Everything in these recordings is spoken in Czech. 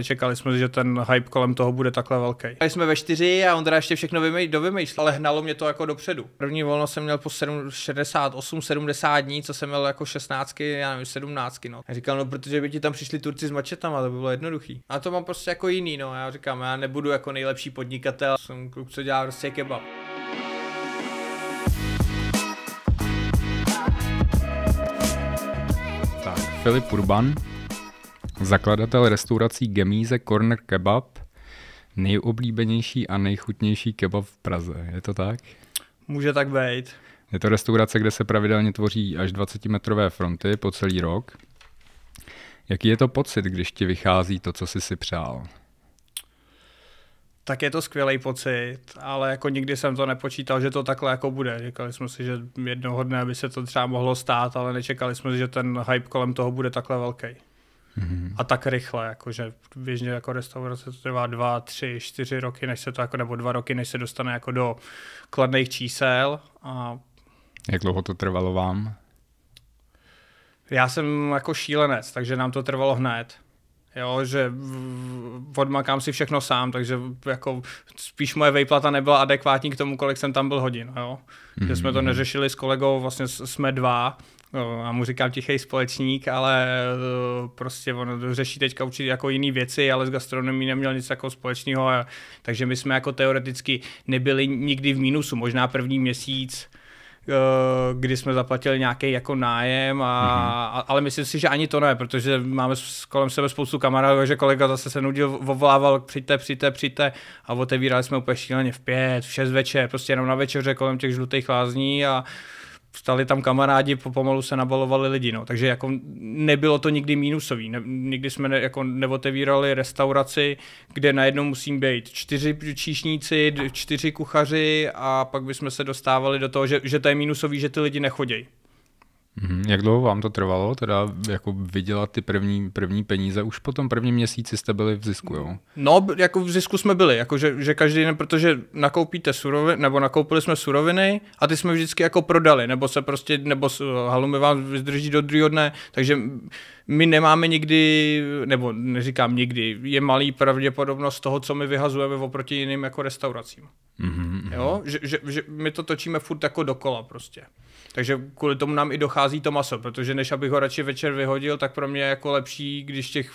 Nečekali jsme, že ten hype kolem toho bude takhle velký. A jsme ve čtyři a teda ještě všechno vymej, dovymýšlel, ale hnalo mě to jako dopředu. První volno jsem měl po 7, 68, 70 dní, co jsem měl jako 16, já nevím, 17. No. A říkal, no protože by ti tam přišli Turci s mačetama, to by bylo jednoduchý. A to mám prostě jako jiný, no. Já říkám, já nebudu jako nejlepší podnikatel, jsem kluk, co dělá prostě kebab. Tak, Filip Urban, Zakladatel restaurací Gemíze Corner Kebab, nejoblíbenější a nejchutnější kebab v Praze. Je to tak? Může tak být. Je to restaurace, kde se pravidelně tvoří až 20-metrové fronty po celý rok. Jaký je to pocit, když ti vychází to, co jsi si přál? Tak je to skvělý pocit, ale jako nikdy jsem to nepočítal, že to takhle jako bude. Říkali jsme si, že jednoho dne by se to třeba mohlo stát, ale nečekali jsme si, že ten hype kolem toho bude takhle velký. Mm-hmm. A tak rychle, jakože běžně jako restaurace to trvá dva, tři, čtyři roky, než se to jako, nebo dva roky, než se dostane jako do kladných čísel. A... Jak dlouho to trvalo vám? Já jsem jako šílenec, takže nám to trvalo hned. Jo, že odmakám si všechno sám, takže jako spíš moje vejplata nebyla adekvátní k tomu, kolik jsem tam byl hodin. Jo? Mm-hmm. Že jsme to mhm. neřešili s kolegou, vlastně jsme dva No, a mu říkám tichý společník, ale eh, prostě on řeší teďka určitě jako jiné věci, ale s gastronomií neměl nic takového společného, takže my jsme jako teoreticky nebyli nikdy v mínusu, možná první měsíc, eh, kdy jsme zaplatili nějaký jako nájem, a, mm-hmm. ale myslím si, že ani to ne, protože máme kolem sebe spoustu kamarádů, takže kolega zase se nudil, volával, přijďte, přijďte, přijďte a otevírali jsme úplně šíleně v pět, v šest večer, prostě jenom na večeře kolem těch žlutých lázní a stali tam kamarádi, pomalu se nabalovali lidi, no. takže jako nebylo to nikdy mínusový, ne, nikdy jsme ne, jako neotevírali restauraci, kde najednou musím být čtyři číšníci, čtyři kuchaři a pak bychom se dostávali do toho, že, že to je mínusový, že ty lidi nechodějí. Mhm. Jak dlouho vám to trvalo, teda jako vydělat ty první, první peníze? Už po tom prvním měsíci jste byli v zisku, jo? No, jako v zisku jsme byli, jako že, že každý den, protože nakoupíte suroviny, nebo nakoupili jsme suroviny a ty jsme vždycky jako prodali, nebo se prostě, nebo halumy vám vydrží do druhého dne, takže my nemáme nikdy, nebo neříkám nikdy, je malý pravděpodobnost toho, co my vyhazujeme oproti jiným jako restauracím. Mm-hmm. Jo? Mhm. Že, že, že my to točíme furt jako dokola prostě. Takže kvůli tomu nám i dochází to maso, protože než abych ho radši večer vyhodil, tak pro mě je jako lepší, když těch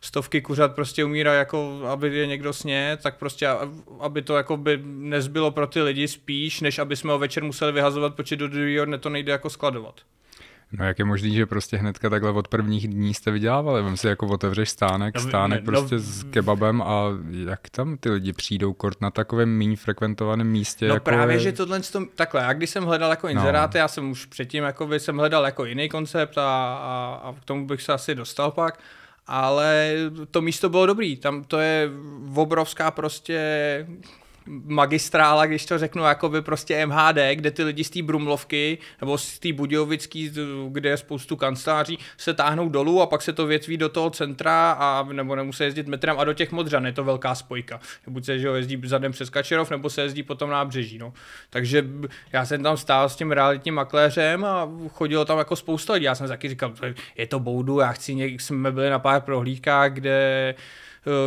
stovky kuřat prostě umírá, jako aby je někdo sně, tak prostě aby to jako by nezbylo pro ty lidi spíš, než aby jsme ho večer museli vyhazovat, protože do druhého dne to nejde jako skladovat. No jak je možný, že prostě hnedka takhle od prvních dní jste vydělávali? Vem si jako otevřeš stánek, no, stánek no, prostě no, s kebabem a jak tam ty lidi přijdou kort na takovém méně frekventovaném místě? No jako právě, je... že tohle, tom, takhle, já když jsem hledal jako no. inzeráty, no. já jsem už předtím jako jsem hledal jako jiný koncept a, a, a k tomu bych se asi dostal pak, ale to místo bylo dobrý, tam to je obrovská prostě magistrála, když to řeknu, jako by prostě MHD, kde ty lidi z té Brumlovky nebo z té Budějovický, kde je spoustu kanceláří, se táhnou dolů a pak se to větví do toho centra a nebo nemusí jezdit metrem a do těch Modřan, je to velká spojka. Buď se že ho jezdí zadem přes Kačerov, nebo se jezdí potom nábřeží. No. Takže já jsem tam stál s tím realitním makléřem a chodilo tam jako spousta lidí. Já jsem taky říkal, je to boudu, já chci, někdy jsme byli na pár prohlídkách, kde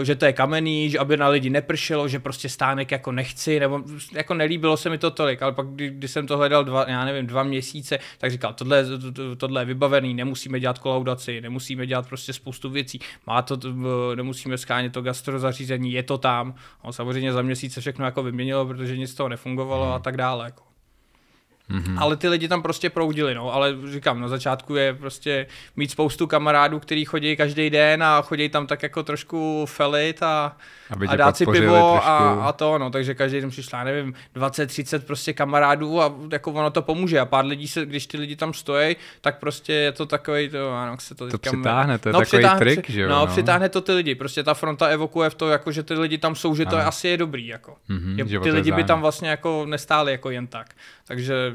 Eh, že to je kamenný, že aby na lidi nepršelo, že prostě stánek jako nechci, nebo jako nelíbilo se mi to tolik, ale pak, když kdy jsem to hledal dva, já nevím, dva měsíce, tak říkal, tohle, to, tohle je vybavený, nemusíme dělat kolaudaci, nemusíme dělat prostě spoustu věcí, má to, nemusíme skánět to gastrozařízení, je to tam, no, samozřejmě za měsíce všechno jako vyměnilo, protože nic z toho nefungovalo hmm. a tak dále, jako. Mm-hmm. Ale ty lidi tam prostě proudili, no, ale říkám, na začátku je prostě mít spoustu kamarádů, kteří chodí každý den a chodí tam tak jako trošku felit a, Aby a dát si pivo a, a, to, no, takže každý den přišla, nevím, 20-30 prostě kamarádů a jako ono to pomůže a pár lidí se, když ty lidi tam stojí, tak prostě je to takový, to, ano, se to, to přitáhne, to je no, takový přitáhne, trik, že jo? No, no, přitáhne to ty lidi, prostě ta fronta evokuje v to, jako, že ty lidi tam jsou, že to je asi je dobrý, jako. Mm-hmm, je, ty lidi by tam vlastně jako nestáli jako jen tak. Takže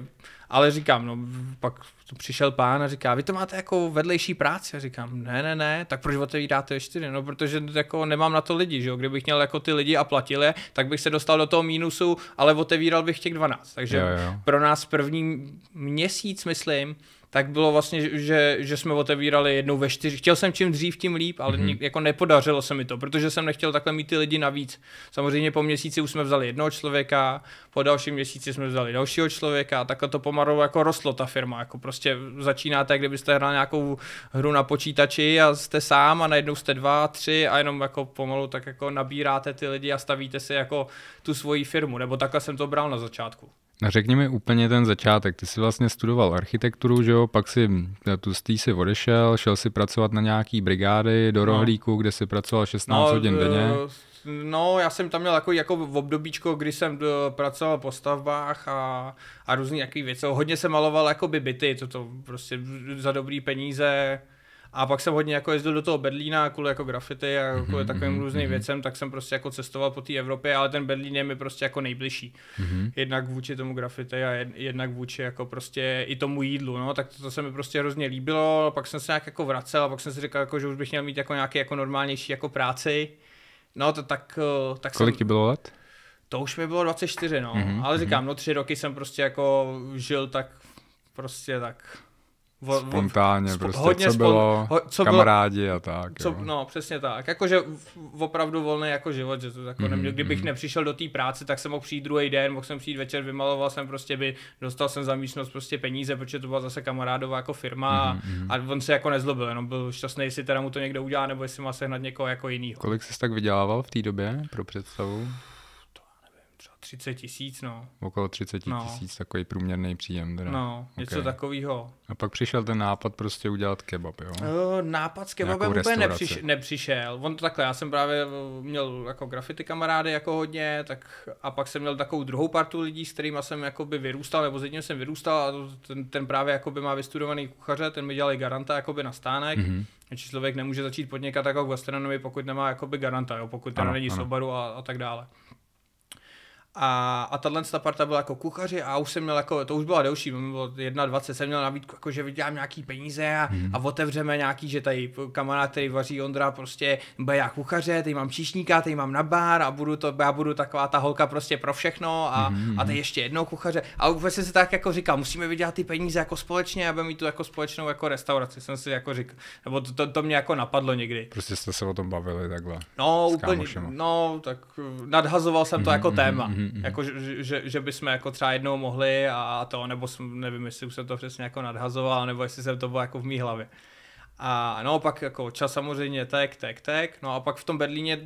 ale říkám, no pak přišel pán a říká, vy to máte jako vedlejší práci. A říkám, ne, ne, ne, tak proč otevíráte ve čtyři? No, protože jako nemám na to lidi, že jo? Kdybych měl jako ty lidi a platil je, tak bych se dostal do toho mínusu, ale otevíral bych těch 12. Takže jo, jo. pro nás první měsíc, myslím, tak bylo vlastně, že, že jsme otevírali jednou ve čtyři. Chtěl jsem čím dřív, tím líp, ale mm-hmm. jako nepodařilo se mi to, protože jsem nechtěl takhle mít ty lidi navíc. Samozřejmě po měsíci už jsme vzali jednoho člověka, po dalším měsíci jsme vzali dalšího člověka a takhle to pomalu jako rostlo ta firma. Jako prostě začínáte, kdybyste hrál nějakou hru na počítači a jste sám a najednou jste dva, tři a jenom jako pomalu tak jako nabíráte ty lidi a stavíte si jako tu svoji firmu. Nebo takhle jsem to bral na začátku. Řekni mi úplně ten začátek. Ty jsi vlastně studoval architekturu, že jo? Pak si eh, tu z si odešel, šel si pracovat na nějaký brigády do no. Rohlíku, no. kde si pracoval 16 no, hodin eh, denně. No, já jsem tam měl jako, jako v obdobíčko, kdy jsem do, eh, pracoval po stavbách a, a různý jaký věci. Hodně jsem maloval jako by byty, to, to prostě za dobrý peníze a pak jsem hodně jako jezdil do toho Berlína kvůli jako graffiti, a mhm, kvůli mm-hmm, takovým mm-hmm. různým mhm. věcem, tak jsem prostě jako cestoval po té Evropě, ale ten Berlín je mi prostě jako nejbližší. Mm-hmm. Jednak vůči tomu graffiti, a jednak vůči jako prostě i tomu jídlu, no, tak to, to se mi prostě hrozně líbilo, pak jsem se nějak jako vracel a pak jsem si říkal, jako, že už bych měl mít jako nějaký jako normálnější jako práci. No to tak, eh, tak Kolik jsem... ti bylo let? To už mi bylo 24, no, mm-hmm, ale říkám, mm-hmm. no tři roky jsem prostě jako žil tak prostě tak Vo, spontánně, spo, prostě, hodně co spon, bylo, ho, co kamarádi bylo, a tak. Co, jo. no, přesně tak. Jakože opravdu volný jako život, že to jako mm, neměl, kdybych mm. nepřišel do té práce, tak jsem mohl přijít druhý den, mohl jsem přijít večer, vymaloval jsem prostě by, dostal jsem za místnost prostě peníze, protože to byla zase kamarádová jako firma mm, a, mm. a on se jako nezlobil, jenom byl šťastný, jestli teda mu to někdo udělá, nebo jestli má sehnat někoho jako jiného. Kolik jsi tak vydělával v té době pro představu? 30 tisíc, no. Okolo 30 no. tisíc, no. takový průměrný příjem. Teda. No, něco okay. takového. A pak přišel ten nápad prostě udělat kebab, jo? No, nápad s kebabem úplně nepřiš, nepřišel. On to takhle, já jsem právě eh, měl jako grafity kamarády jako hodně, tak a pak jsem měl takovou druhou partu lidí, s kterými jsem jakoby vyrůstal, nebo s jedním jsem vyrůstal a ten, ten právě jakoby má vystudovaný kuchaře, ten mi dělal garanta jakoby na stánek. Mm-hmm. Či člověk nemůže začít podnikat jako v gastronomii, pokud nemá jakoby garanta, jo, pokud tam není ano. sobaru a, a tak dále. A, a tahle ta parta byla jako kuchaři a už jsem měl jako, to už byla delší, bylo 21, jsem měl nabídku, jako že vydělám nějaký peníze a, hmm. a otevřeme nějaký, že tady kamarád, který vaří Ondra, prostě bude já kuchaře, tady mám číšníka, tady mám na bar a budu to, já budu taková ta holka prostě pro všechno a, hmm. a tady ještě jednou kuchaře. A vůbec jsem se tak jako říkal, musíme vydělat ty peníze jako společně, aby mít tu jako společnou jako restauraci, jsem si jako říkal, nebo to, to, to mě jako napadlo někdy. Prostě jste se o tom bavili takhle. No, úplně, no, tak eh, nadhazoval jsem to hmm. jako mhm, téma. Hmm. Mm-hmm. Jako, že, že, že bychom jako třeba jednou mohli a to, nebo jsem, nevím, jestli už jsem to přesně jako nadhazoval, nebo jestli jsem to byl jako v mý hlavě. A no pak jako čas samozřejmě tek, tek, tek. No a pak v tom Berlíně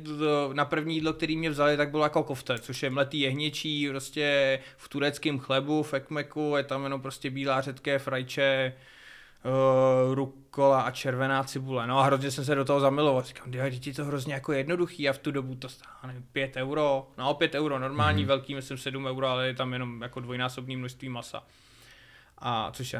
na první jídlo, který mě vzali, tak bylo jako kofte, což je mletý jehněčí, prostě v tureckém chlebu, v ekmeku, je tam jenom prostě bílá řetké frajče, uh, rukola a červená cibule. No a hrozně jsem se do toho zamiloval. Říkám, dělá děti to hrozně jako jednoduchý a v tu dobu to stálo, 5 euro, no 5 euro, normální, mm. velký, myslím 7 euro, ale je tam jenom jako dvojnásobný množství masa. A což je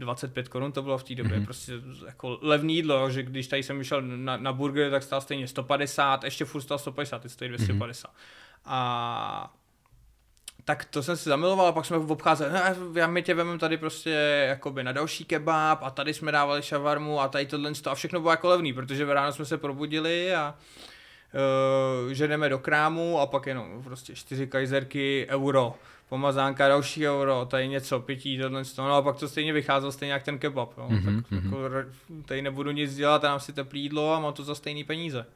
100-25 korun to bylo v té době, mm-hmm. prostě jako levný jídlo, že když tady jsem šel na, na burger, tak stál stejně 150, ještě furt stál 150, teď stojí 250. Mm-hmm. A tak to jsem si zamiloval a pak jsme obcházeli, ne, já my tě vememe tady prostě jakoby na další kebab a tady jsme dávali šavarmu a tady tohle a všechno bylo jako levný, protože ráno jsme se probudili a uh, ženeme do krámu a pak jenom prostě čtyři kajzerky euro pomazánka, další euro, tady něco, pití, tohle, no a pak to stejně vycházelo stejně jak ten kebab, no. mm-hmm, tak mhm. Jako, tady nebudu nic dělat, tam si teplý jídlo a mám to za stejný peníze.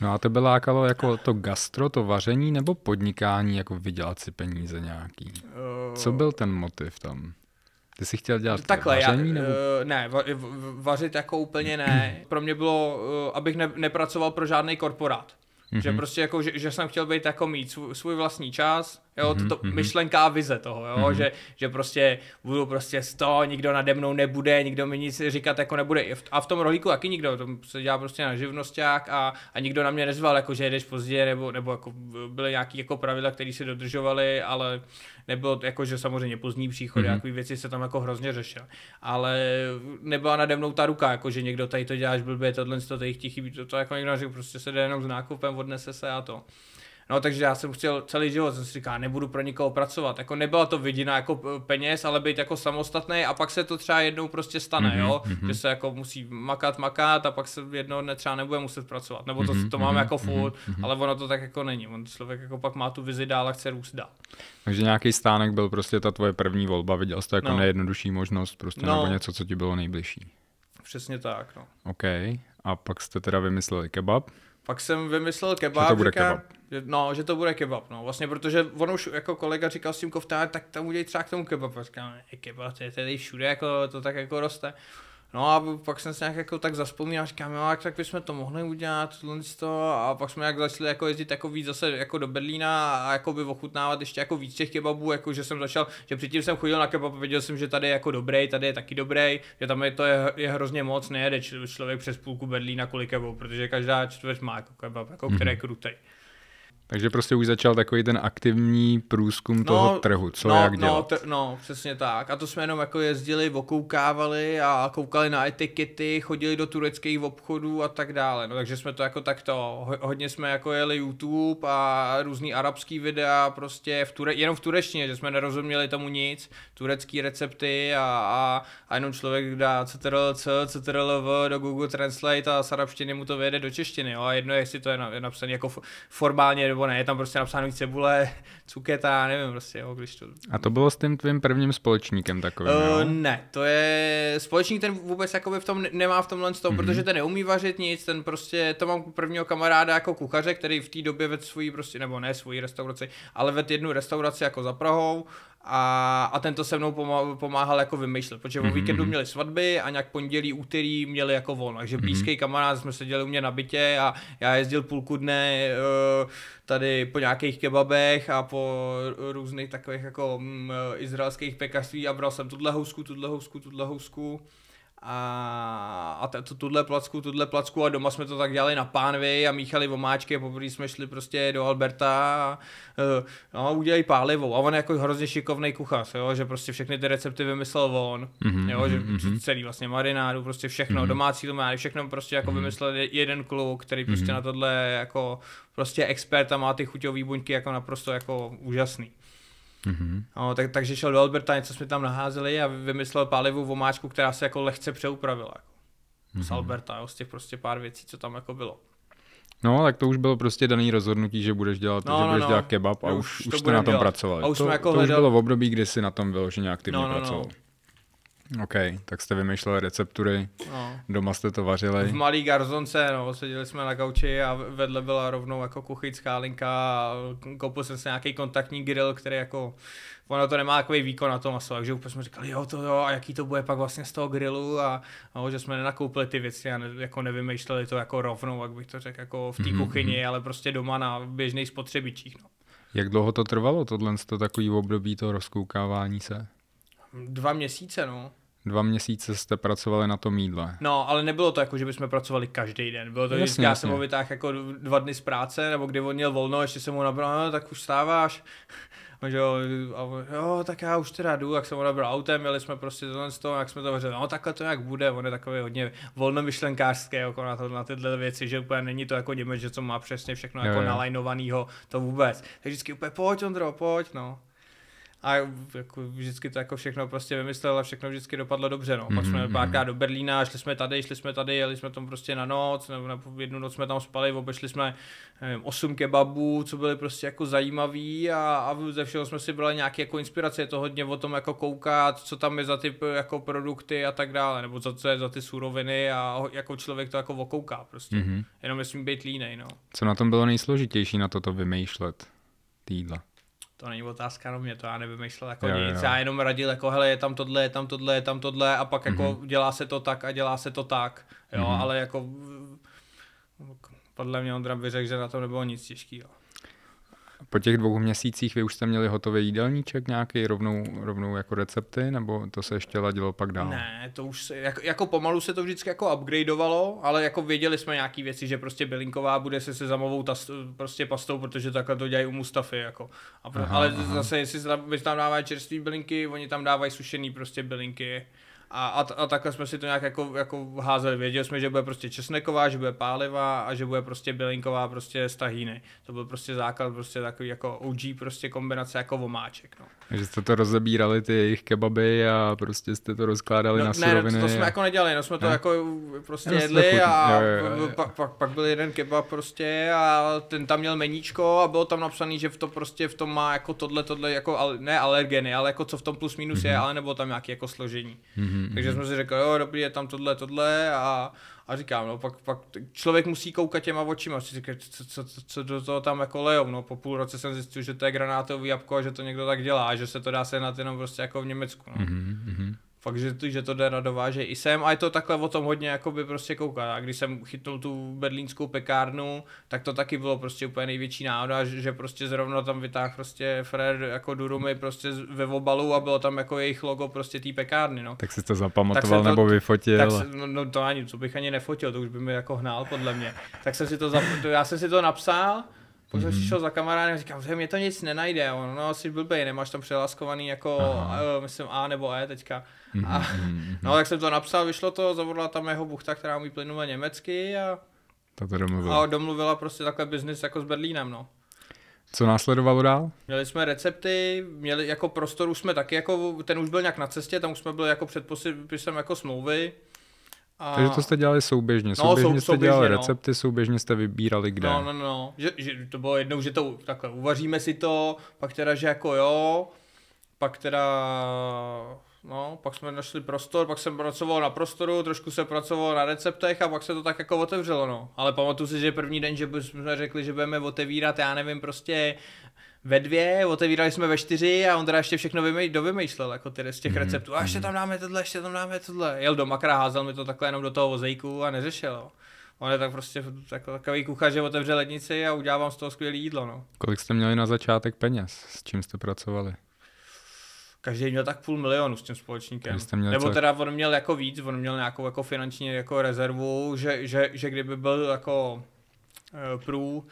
No a tebe lákalo jako to gastro, to vaření nebo podnikání, jako vydělat si peníze nějaký? Co eh, byl ten motiv tam? Ty jsi chtěl dělat Takhle, vaření? Já, nebo? Eh, ne, va, vařit jako úplně ne. Pro mě bylo, eh, abych ne, nepracoval pro žádný korporát. Mm-hmm. Že mhm. prostě jako, že, že jsem chtěl být jako mít svůj, svůj vlastní čas, Jo, mm-hmm. myšlenka a vize toho, jo, mm-hmm. že, že prostě budu prostě toho, nikdo nade mnou nebude, nikdo mi nic říkat jako nebude. A v tom rohlíku taky nikdo, to se dělá prostě na živnosták a, a nikdo na mě nezval, jako že jedeš pozdě, nebo, nebo jako byly nějaké jako pravidla, které se dodržovaly, ale nebylo jako, že samozřejmě pozdní příchod, mm-hmm. jaký věci se tam jako hrozně řešila. Ale nebyla nade mnou ta ruka, jako že někdo tady to děláš blbě, tohle, to tady ti chybí, to, to jako někdo řekl, prostě se jde jenom s nákupem, odnese se a to. No takže já jsem chtěl celý život, jsem si říkal, nebudu pro nikoho pracovat. Jako nebyla to vidina jako peněz, ale být jako samostatný a pak se to třeba jednou prostě stane, mm-hmm, jo, mm-hmm. že se jako musí makat, makat a pak se jedno dne třeba nebude muset pracovat. Nebo to, mm-hmm, to máme mm-hmm, jako furt, mm-hmm. ale ono to tak jako není. On člověk jako pak má tu vizi dál a chce růst dál. Takže nějaký stánek byl prostě ta tvoje první volba, viděl jsi to jako no. nejjednodušší možnost, prostě no. nebo něco, co ti bylo nejbližší. Přesně tak, no. OK. A pak jste teda vymysleli kebab. Pak jsem vymyslel kebab. Že to bude říká, kebab. Že, no, že to bude kebab, no, vlastně, protože on už jako kolega říkal s tím koftá, tak tam udělej třeba k tomu kebab. A říkám, kebab, to je tady všude, jako, to tak jako roste. No a pak jsem se nějak jako tak zaspomněl a říkám, jo, jak tak bychom to mohli udělat, tohle to. A pak jsme jak začali jako jezdit jako víc zase jako do Berlína a jako by ochutnávat ještě jako víc těch kebabů, jako že jsem začal, že předtím jsem chodil na kebab a věděl jsem, že tady je jako dobrý, tady je taky dobrý, že tam je to je, je hrozně moc, nejede člověk přes půlku Berlína kvůli kebabu, protože každá čtvrt má jako kebab, jako mhm. který je krutej. Takže prostě už začal takový ten aktivní průzkum no, toho trhu, co no, jak no, dělat. No, tr- no, přesně tak. A to jsme jenom jako jezdili, okoukávali a koukali na etikety, chodili do tureckých obchodů a tak dále. No, takže jsme to jako takto, hodně jsme jako jeli YouTube a různý arabský videa prostě v ture- jenom v turečtině, že jsme nerozuměli tomu nic, turecký recepty a, a, a jenom člověk dá ctrl, ctrlv do Google Translate a s arabštiny mu to vyjede do češtiny, jo? a jedno jestli to je, na, je napsané jako formálně nebo nebo ne, je tam prostě napsáno cebule, cuketa, nevím prostě, jo, když to... A to bylo s tím tvým prvním společníkem takovým, uh, Ne, to je... Společník ten vůbec jakoby v tom nemá v tomhle z mm-hmm. protože ten neumí vařit nic, ten prostě, to mám prvního kamaráda jako kuchaře, který v té době ved svůj prostě, nebo ne svůj restauraci, ale ved jednu restauraci jako za Prahou, a, a ten to se mnou pomáhal, pomáhal jako vymýšlet, protože mm-hmm. o mhm, víkendu mhm. měli svatby a nějak pondělí, úterý měli jako volno, takže mhm. blízký mm-hmm. kamarád jsme seděli u mě na bytě a já jezdil půlku dne uh, tady po nějakých kebabech a po různých takových jako um, izraelských pekařství a bral jsem tuhle housku, tuhle housku, tuhle housku a, a to tuhle placku, tuhle placku a doma jsme to tak dělali na pánvi a míchali vomáčky. a poprvé jsme šli prostě do Alberta a, eh, no, a udělají pálivou a on je jako hrozně šikovný kuchař, jo, že prostě všechny ty recepty vymyslel on, mm-hmm, jo, že mm-hmm. celý vlastně marinádu, prostě všechno, mm-hmm. domácí domány, všechno prostě jako mm-hmm. vymyslel jeden kluk, který prostě mm-hmm. na tohle jako prostě expert a má ty chuťové buňky jako naprosto jako úžasný. Mm-hmm. No, tak, takže šel do Alberta, něco jsme tam naházeli a vymyslel v vomáčku, která se jako lehce přeupravila. Jako. Mm-hmm. Z mhm. Alberta, jo, z těch prostě pár věcí, co tam jako bylo. No, tak to už bylo prostě daný rozhodnutí, že budeš dělat, no, že no, budeš no, dělat kebab a už, už, to jste na tom dělat. pracovali. A už to, jsme jako to hledal... už bylo v období, kdy jsi na tom vyloženě aktivně no, no, no. pracoval. No. OK, tak jste vymýšleli receptury, no. doma jste to vařili. V malý garzonce, no, seděli jsme na gauči a vedle byla rovnou jako kuchyňská linka a koupil jsem si nějaký kontaktní grill, který jako, ono to nemá takový výkon na to maso, takže úplně jsme říkali, jo to jo, a jaký to bude pak vlastně z toho grillu a no, že jsme nenakoupili ty věci a ne, jako nevymýšleli to jako rovnou, jak bych to řekl, jako v té mm-hmm. kuchyni, mhm. ale prostě doma na běžných spotřebičích, no. Jak dlouho to trvalo, tohle to takový období toho rozkoukávání se? Dva měsíce, no dva měsíce jste pracovali na tom jídle. No, ale nebylo to jako, že bychom pracovali každý den. Bylo to, jasně, já jsem ho vytáhl jako dva dny z práce, nebo kdy on měl volno, ještě jsem mu nabral, no, tak už stáváš. A jo, a jo, tak já už teda jdu, jak jsem ho nabral autem, jeli jsme prostě tohle z toho, jak jsme to řekli, no takhle to jak bude, on je takový hodně volnomyšlenkářský jako na, to, na tyhle věci, že úplně není to jako Němec, že co má přesně všechno jo, jako jo. nalajnovanýho, to vůbec. Takže vždycky úplně pojď Ondro, pojď, no a jako vždycky to jako všechno prostě vymyslel a všechno vždycky dopadlo dobře, no. Mm-hmm. Pak jsme mhm, párkrát mhm. do Berlína, šli jsme tady, šli jsme tady, jeli jsme tam prostě na noc, nebo na jednu noc jsme tam spali, obešli jsme nevím, osm kebabů, co byly prostě jako zajímavý a, a ze všeho jsme si brali nějaké jako inspirace, je to hodně o tom jako koukat, co tam je za ty jako produkty a tak dále, nebo za, co je za ty suroviny a jako člověk to jako okouká prostě. Mm-hmm. Jenom myslím být línej, no. Co na tom bylo nejsložitější na toto vymýšlet? Týdla to není otázka na mě, to já nevymyslel jako jo, nic, jo. No. já jenom radil jako hele, je tam tohle, je tam tohle, je tam tohle a pak jako mm-hmm. dělá se to tak a dělá se to tak, jo, mm-hmm. ale jako podle mě Ondra by řekl, že na tom nebylo nic těžkého. Po těch dvou měsících vy už jste měli hotový jídelníček nějaký, rovnou, rovnou jako recepty, nebo to se ještě ladilo pak dál? Ne, to už se, jako, jako pomalu se to vždycky jako upgradeovalo, ale jako věděli jsme nějaký věci, že prostě bylinková bude se zamovou ta, prostě pastou, protože takhle to dělají u Mustafy, jako. A pro, aha, ale aha. zase, jestli tam dávají čerstvé bylinky, oni tam dávají sušený prostě bylinky, a, a, a takhle jsme si to nějak jako, jako házeli. Věděli jsme, že bude prostě česneková, že bude pálivá a že bude prostě bylinková prostě z tahíny. To byl prostě základ prostě takový jako OG prostě kombinace jako vomáček. No. Takže jste to rozebírali ty jejich kebaby a prostě jste to rozkládali no, na no, suroviny. Ne, to, to jsme jako nedělali, no jsme to ne? jako prostě ne, jedli a jo, jo, jo. Pak, pak, pak byl jeden kebab prostě a ten tam měl meníčko a bylo tam napsané, že v to prostě v tom má jako tohle, tohle jako ne alergeny, ale jako co v tom plus minus mm-hmm. je, mhm. ale nebo tam nějaký jako složení. Mm-hmm. Mm-hmm. Takže jsme si řekli, jo, dobrý, je tam tohle, tohle a, a říkám, no pak, pak člověk musí koukat těma očima, si říká, co, co, co, co do toho tam jako lejou, no po půl roce jsem zjistil, že to je granátový jabko a že to někdo tak dělá, že se to dá sehnat jenom prostě jako v Německu, no. Mm-hmm. mm-hmm fakt, že, že to jde na dováže i sem a je to takhle o tom hodně jako by prostě kouká. A když jsem chytnul tu berlínskou pekárnu, tak to taky bylo prostě úplně největší náhoda, že, že prostě zrovna tam vytáhl prostě Fred jako Durumy prostě ve obalu a bylo tam jako jejich logo prostě té pekárny, no. Tak si to zapamatoval to, nebo vyfotil? Tak se, no, no, to ani, co bych ani nefotil, to už by mi jako hnál podle mě. Tak jsem si to, zap, to já jsem si to napsal pak jsem mm-hmm. šel za kamarádem a říkám, že mě to nic nenajde, on, no si blbej, nemáš tam přelaskovaný jako, uh, myslím A nebo E teďka. Mm-hmm. A, mhm, mhm. no tak jsem to napsal, vyšlo to, zavolala tam jeho buchta, která mi plynule německy a... Ta to domluvila. A domluvila prostě takhle biznis jako s Berlínem, no. Co následovalo dál? Měli jsme recepty, měli jako prostor, už jsme taky jako, ten už byl nějak na cestě, tam už jsme byli jako před podpisem jako smlouvy. A... Takže to jste dělali souběžně. Souběžně no, sou, jste souběžně, dělali no. recepty, souběžně jste vybírali kde. No, no, no, no. Že, že to bylo jednou, že to takhle uvaříme si to, pak teda, že jako jo, pak teda, no, pak jsme našli prostor, pak jsem pracoval na prostoru, trošku se pracoval na receptech a pak se to tak jako otevřelo, no. Ale pamatuju si, že první den, že jsme řekli, že budeme otevírat, já nevím, prostě ve dvě, otevírali jsme ve čtyři a on teda ještě všechno vymej, dovymýšlel, jako tedy z těch mm. receptů. A ještě mhm. tam dáme tohle, ještě tam dáme tohle. Jel do makra, házel mi to takhle jenom do toho vozejku a neřešil. No. On je tak prostě tak, takový kuchař, že otevře lednici a udělám z toho skvělé jídlo. No. Kolik jste měli na začátek peněz? S čím jste pracovali? Každý měl tak půl milionu s tím společníkem. Nebo co... teda on měl jako víc, on měl nějakou jako finanční jako rezervu, že, že, že kdyby byl jako eh, prů,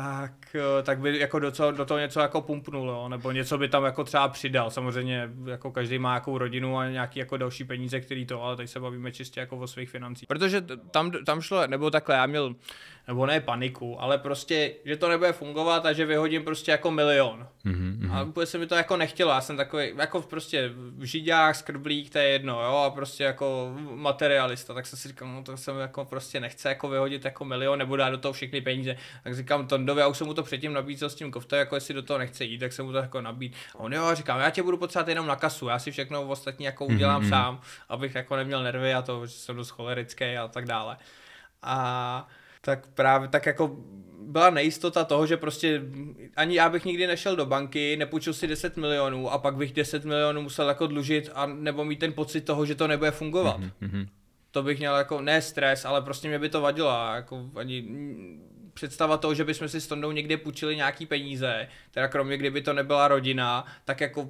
tak, eh, tak by jako do, co, do toho něco jako pumpnul, jo? nebo něco by tam jako třeba přidal. Samozřejmě jako každý má jakou rodinu a nějaký jako další peníze, který to, ale tady se bavíme čistě jako o svých financích. Protože tam, tam šlo, nebo takhle, já měl nebo ne paniku, ale prostě, že to nebude fungovat a že vyhodím prostě jako milion. Mm-hmm. A úplně se mi to jako nechtělo, já jsem takový, jako prostě v židách, skrblík, to je jedno, jo, a prostě jako materialista, tak jsem si říkal, no to jsem jako prostě nechce jako vyhodit jako milion nebo dát do toho všechny peníze. Tak říkám Tondovi, já už jsem mu to předtím nabídl, s tím koftem, jako jestli do toho nechce jít, tak jsem mu to jako nabít. A on jo, říkám, já tě budu potřebovat jenom na kasu, já si všechno ostatní jako mhm, udělám mm-hmm. sám, abych jako neměl nervy a to, že jsem dost cholerický a tak dále. A tak právě tak jako byla nejistota toho, že prostě ani já bych nikdy nešel do banky, nepůjčil si 10 milionů a pak bych 10 milionů musel jako dlužit a nebo mít ten pocit toho, že to nebude fungovat. Mm-hmm. To bych měl jako, ne stres, ale prostě mě by to vadilo, jako ani představa toho, že bychom si s Tondou někde půjčili nějaký peníze, teda kromě kdyby to nebyla rodina, tak jako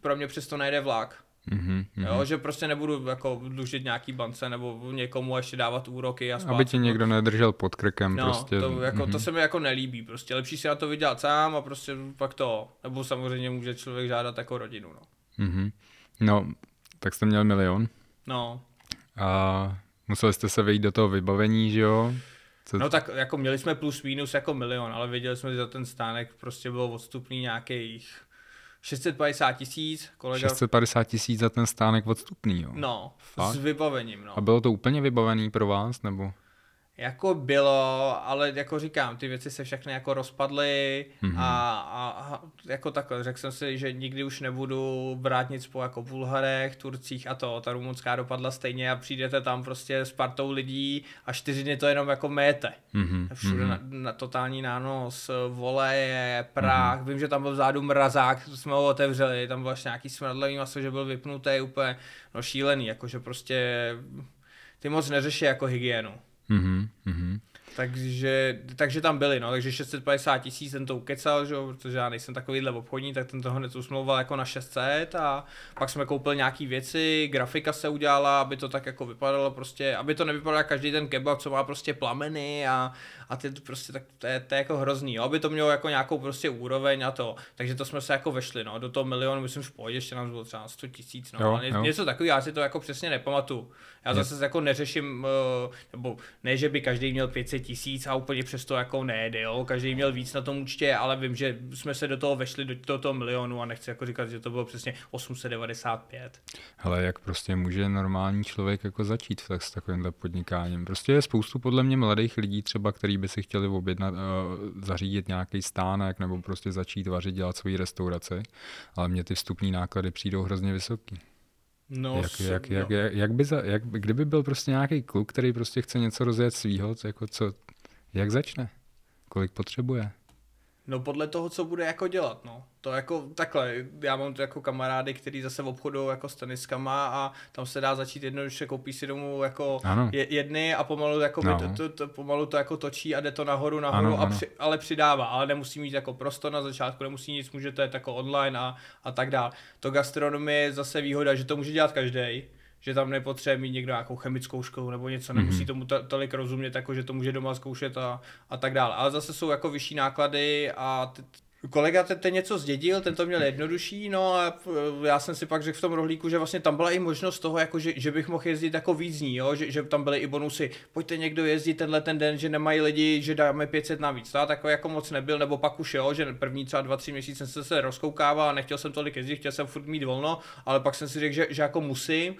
pro mě přesto nejde vlak. Mm-hmm, mm-hmm. Jo, že prostě nebudu jako dlužit nějaký bance nebo někomu ještě dávat úroky a Aby ti někdo nedržel pod krkem no, prostě. To, jako, mm-hmm. to se mi jako nelíbí prostě, lepší si na to vydělat sám a prostě pak to, nebo samozřejmě může člověk žádat jako rodinu, no. Mm-hmm. No, tak jste měl milion. No. A museli jste se vejít do toho vybavení, že jo? Co... No tak jako měli jsme plus minus jako milion, ale věděli jsme, že za ten stánek prostě bylo odstupný nějakých 650 tisíc, kolega... 650 tisíc za ten stánek odstupný, jo? No, Fakt? s vybavením, no. A bylo to úplně vybavený pro vás, nebo? Jako bylo, ale jako říkám, ty věci se všechny jako rozpadly mm-hmm. a, mhm. a, a jako takhle, řekl jsem si, že nikdy už nebudu brát nic po jako Bulharech, Turcích a to, ta rumunská dopadla stejně a přijdete tam prostě s partou lidí a čtyři dny to jenom jako méte. Mm-hmm. Všude mm-hmm. Na, na totální nános, voleje, prach, mm-hmm. vím, že tam byl vzadu mrazák, jsme ho otevřeli, tam byl nějaký smradlavý maso, že byl vypnutý úplně, no šílený, jakože prostě ty moc neřeší jako hygienu. Mm-hmm, mm-hmm. Takže, takže tam byli, no, takže 650 tisíc jsem to ukecal, že jo, protože já nejsem takovýhle obchodní, tak ten to hned usmlouval jako na 600 a pak jsme koupili nějaký věci, grafika se udělala, aby to tak jako vypadalo prostě, aby to nevypadalo každý ten kebab, co má prostě plameny a a ty prostě tak, to je, to je jako hrozný, jo? aby to mělo jako nějakou prostě úroveň a to, takže to jsme se jako vešli, no, do toho milionu, myslím, v pohodě, ještě nám bylo třeba 100 tisíc, no, jo, ale jo. něco takového, já si to jako přesně nepamatuju. Já zase jo. jako neřeším, eh, nebo ne, že by každý měl 500 tisíc a úplně přesto jako nejde, jo, každý měl víc na tom účtě, ale vím, že jsme se do toho vešli, do toho, toho milionu a nechci jako říkat, že to bylo přesně 895. Hele, jak prostě může normální člověk jako začít tak s takovýmhle podnikáním? Prostě je spoustu podle mě mladých lidí třeba, který by si chtěli objednat, eh, zařídit nějaký stánek nebo prostě začít vařit, dělat svoji restauraci, ale mě ty vstupní náklady přijdou hrozně vysoký. No, jak, jak, jak, jak, jak, by za, jak, kdyby byl prostě nějaký kluk, který prostě chce něco rozjet svýho, jako co, jak začne? Kolik potřebuje? No podle toho, co bude jako dělat, no. To jako takhle, já mám tu jako kamarády, který zase obchodují jako s teniskama a tam se dá začít jednoduše, koupí si domů jako ano. jedny a pomalu, jako no. to, to, to, pomalu to jako točí a jde to nahoru, nahoru, ano, a ano. ale přidává, ale nemusí mít jako prostor na začátku, nemusí nic, může to jít jako online a, a tak dále. To gastronomie je zase výhoda, že to může dělat každý že tam nepotřebuje mít někdo nějakou chemickou školu nebo něco, nemusí mhm. tomu t- tolik rozumět, jako že to může doma zkoušet a, a tak dále. Ale zase jsou jako vyšší náklady a t- kolega ten, ten něco zdědil, ten to měl jednodušší, no a eh, já jsem si pak řekl v tom rohlíku, že vlastně tam byla i možnost toho, jako že, že bych mohl jezdit jako víc dní, jo? Že, že tam byly i bonusy, pojďte někdo jezdit tenhle ten den, že nemají lidi, že dáme 500 navíc, tak takový jako moc nebyl, nebo pak už jo, že první třeba 2-3 měsíce jsem se rozkoukával a nechtěl jsem tolik jezdit, chtěl jsem furt mít volno, ale pak jsem si řekl, že, že jako musím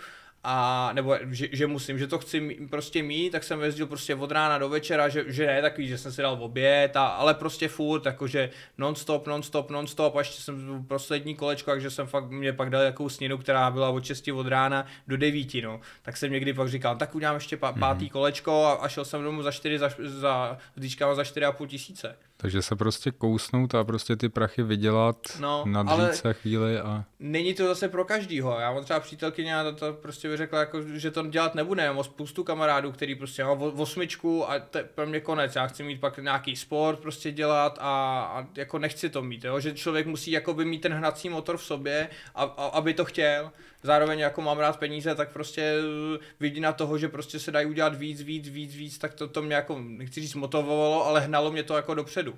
a nebo že, že musím, že to chci mít, prostě mít, tak jsem jezdil prostě od rána do večera, že, že ne takový, že jsem si dal v oběd, a, ale prostě furt, jakože non-stop, non-stop, non-stop, a ještě jsem poslední kolečko, takže jsem fakt, mě pak dal jakou sninu, která byla od 6 od rána do 9, no, tak jsem někdy pak říkal, tak udělám ještě pátý mm-hmm. kolečko a, a, šel jsem domů za 4, za, za, za, za 4,5 tisíce. Takže se prostě kousnout a prostě ty prachy vydělat, no, na dříce chvíli a... Není to zase pro každýho. Já mám třeba přítelkyně a ta prostě mi řekla, jako, že to dělat nebude. Já mám spoustu kamarádů, který prostě má osmičku a to je pro mě konec. Já chci mít pak nějaký sport prostě dělat a, a jako nechci to mít. Jo? Že člověk musí jakoby mít ten hnací motor v sobě, a, a, aby to chtěl zároveň jako mám rád peníze, tak prostě eh, vidí na toho, že prostě se dají udělat víc, víc, víc, víc, tak to, to mě jako, nechci říct motivovalo, ale hnalo mě to jako dopředu.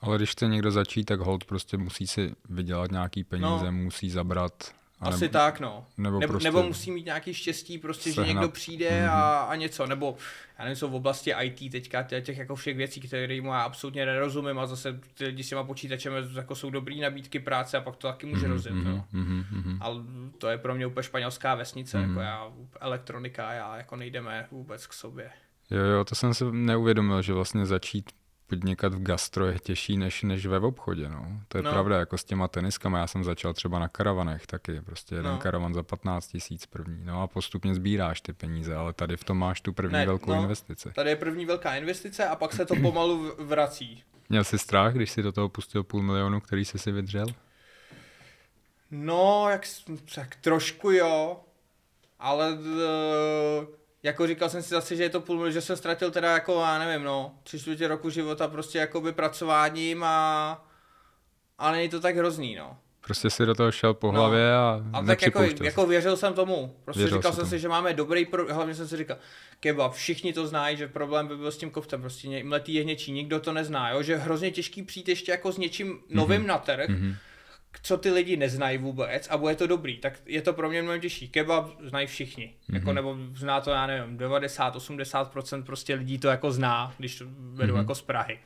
Ale když chce někdo začít, tak hold prostě musí si vydělat nějaký peníze, no. musí zabrat asi nebo, tak, no. Nebo, nebo, prostě nebo musí mít nějaký štěstí, prostě, sehnat. že někdo přijde mm-hmm. a, a něco, nebo já nevím, co v oblasti IT teďka, těch jako všech věcí, které já absolutně nerozumím a zase ty lidi s těma počítačem jako jsou dobrý nabídky práce a pak to taky může mm-hmm. rozjet, mm-hmm. mm-hmm. Ale to je pro mě úplně španělská vesnice, mm-hmm. jako mhm. já, elektronika, já jako nejdeme vůbec k sobě. Jo, jo, to jsem si neuvědomil, že vlastně začít podnikat v gastro je těžší než, než ve obchodě. No. To je no. pravda, jako s těma teniskama. Já jsem začal třeba na karavanech taky. Prostě jeden no. karavan za 15 tisíc první. No a postupně sbíráš ty peníze, ale tady v tom máš tu první ne, velkou no, investici. Tady je první velká investice a pak se to pomalu vrací. Měl jsi strach, když jsi do toho pustil půl milionu, který jsi si vydřel? No, jak, tak trošku jo, ale uh, jako říkal jsem si zase, že je to půl, že jsem ztratil teda jako, já nevím, no, tři čtvrtě roku života prostě jakoby pracováním a, a není to tak hrozný, no. Prostě si do toho šel po no. hlavě no, a A tak jako, jako, věřil jsem tomu. Prostě věřil říkal jsem tomu. si, že máme dobrý, pro... hlavně jsem si říkal, keba, všichni to znají, že problém by byl s tím koftem. prostě mletý jehněčí, nikdo to nezná, jo? že hrozně těžký přijít ještě jako s něčím mhm. novým mm-hmm. na trh, mm-hmm co ty lidi neznají vůbec a bude to dobrý, tak je to pro mě mnohem těžší. Kebab znají všichni, mm-hmm. jako, nebo zná to, já nevím, 90-80% prostě lidí to jako zná, když to vedou mm-hmm. jako z Prahy.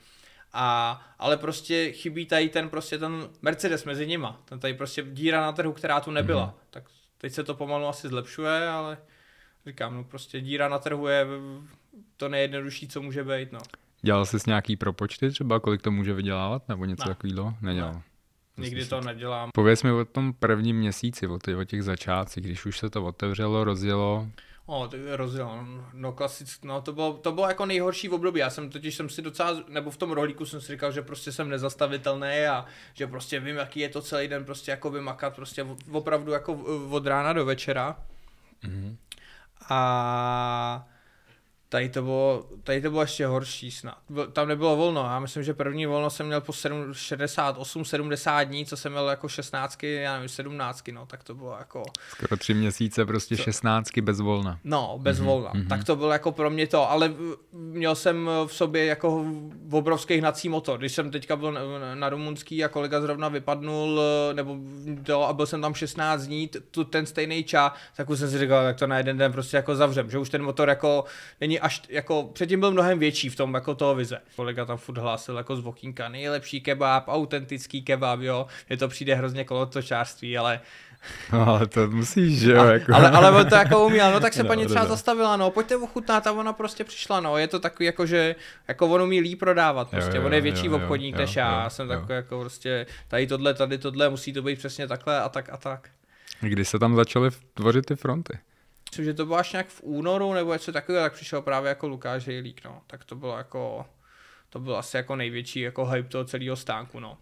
A, ale prostě chybí tady ten prostě ten Mercedes mezi nima, ten tady prostě díra na trhu, která tu nebyla. Mm-hmm. Tak teď se to pomalu asi zlepšuje, ale říkám, no prostě díra na trhu je to nejjednodušší, co může být, no. Dělal jsi nějaký propočty třeba, kolik to může vydělávat, nebo něco ne. takového? Nedělal. Ne. Nikdy to nedělám. Pověz mi o tom prvním měsíci, o těch začátcích, když už se to otevřelo, rozjelo. O, tak rozjelo. No, no klasicky, no to bylo, to bylo jako nejhorší v období, já jsem totiž jsem si docela, nebo v tom rohlíku jsem si říkal, že prostě jsem nezastavitelný a že prostě vím, jaký je to celý den prostě jako vymakat prostě opravdu jako od rána do večera. Mm-hmm. A Tady to, bylo, tady to bylo ještě horší snad. Tam nebylo volno, já myslím, že první volno jsem měl po 7, 68, 70 dní, co jsem měl jako 16, já nevím, 17, no, tak to bylo jako... Skoro tři měsíce, prostě 16 bez volna. No, bez mm-hmm, volna, mm-hmm. tak to bylo jako pro mě to, ale měl jsem v sobě jako obrovský hnací motor. Když jsem teďka byl na rumunský a kolega zrovna vypadnul, nebo do a byl jsem tam 16 dní, tu ten stejný čas, tak už jsem si říkal, tak to na jeden den prostě jako zavřem, že už ten motor jako není až jako předtím byl mnohem větší v tom jako toho vize. Kolega tam furt hlásil jako z Vokinka nejlepší kebab, autentický kebab, jo. Je to přijde hrozně kolotočářství, ale No, ale to musíš, že jo? A, jako. ale, ale on to jako uměl, no tak se no, paní třeba no. zastavila, no pojďte ochutnat a ona prostě přišla, no je to takový jako, že jako on umí líp prodávat prostě, jo, jo, on je větší jo, obchodník jo, než jo, já, jo, jsem takový jako prostě tady tohle, tady tohle, musí to být přesně takhle a tak a tak. Kdy se tam začaly tvořit ty fronty? myslím, že to bylo až nějak v únoru nebo něco takového, tak přišel právě jako Lukáš Hejlík, no. Tak to bylo jako, to byl asi jako největší jako hype toho celého stánku, no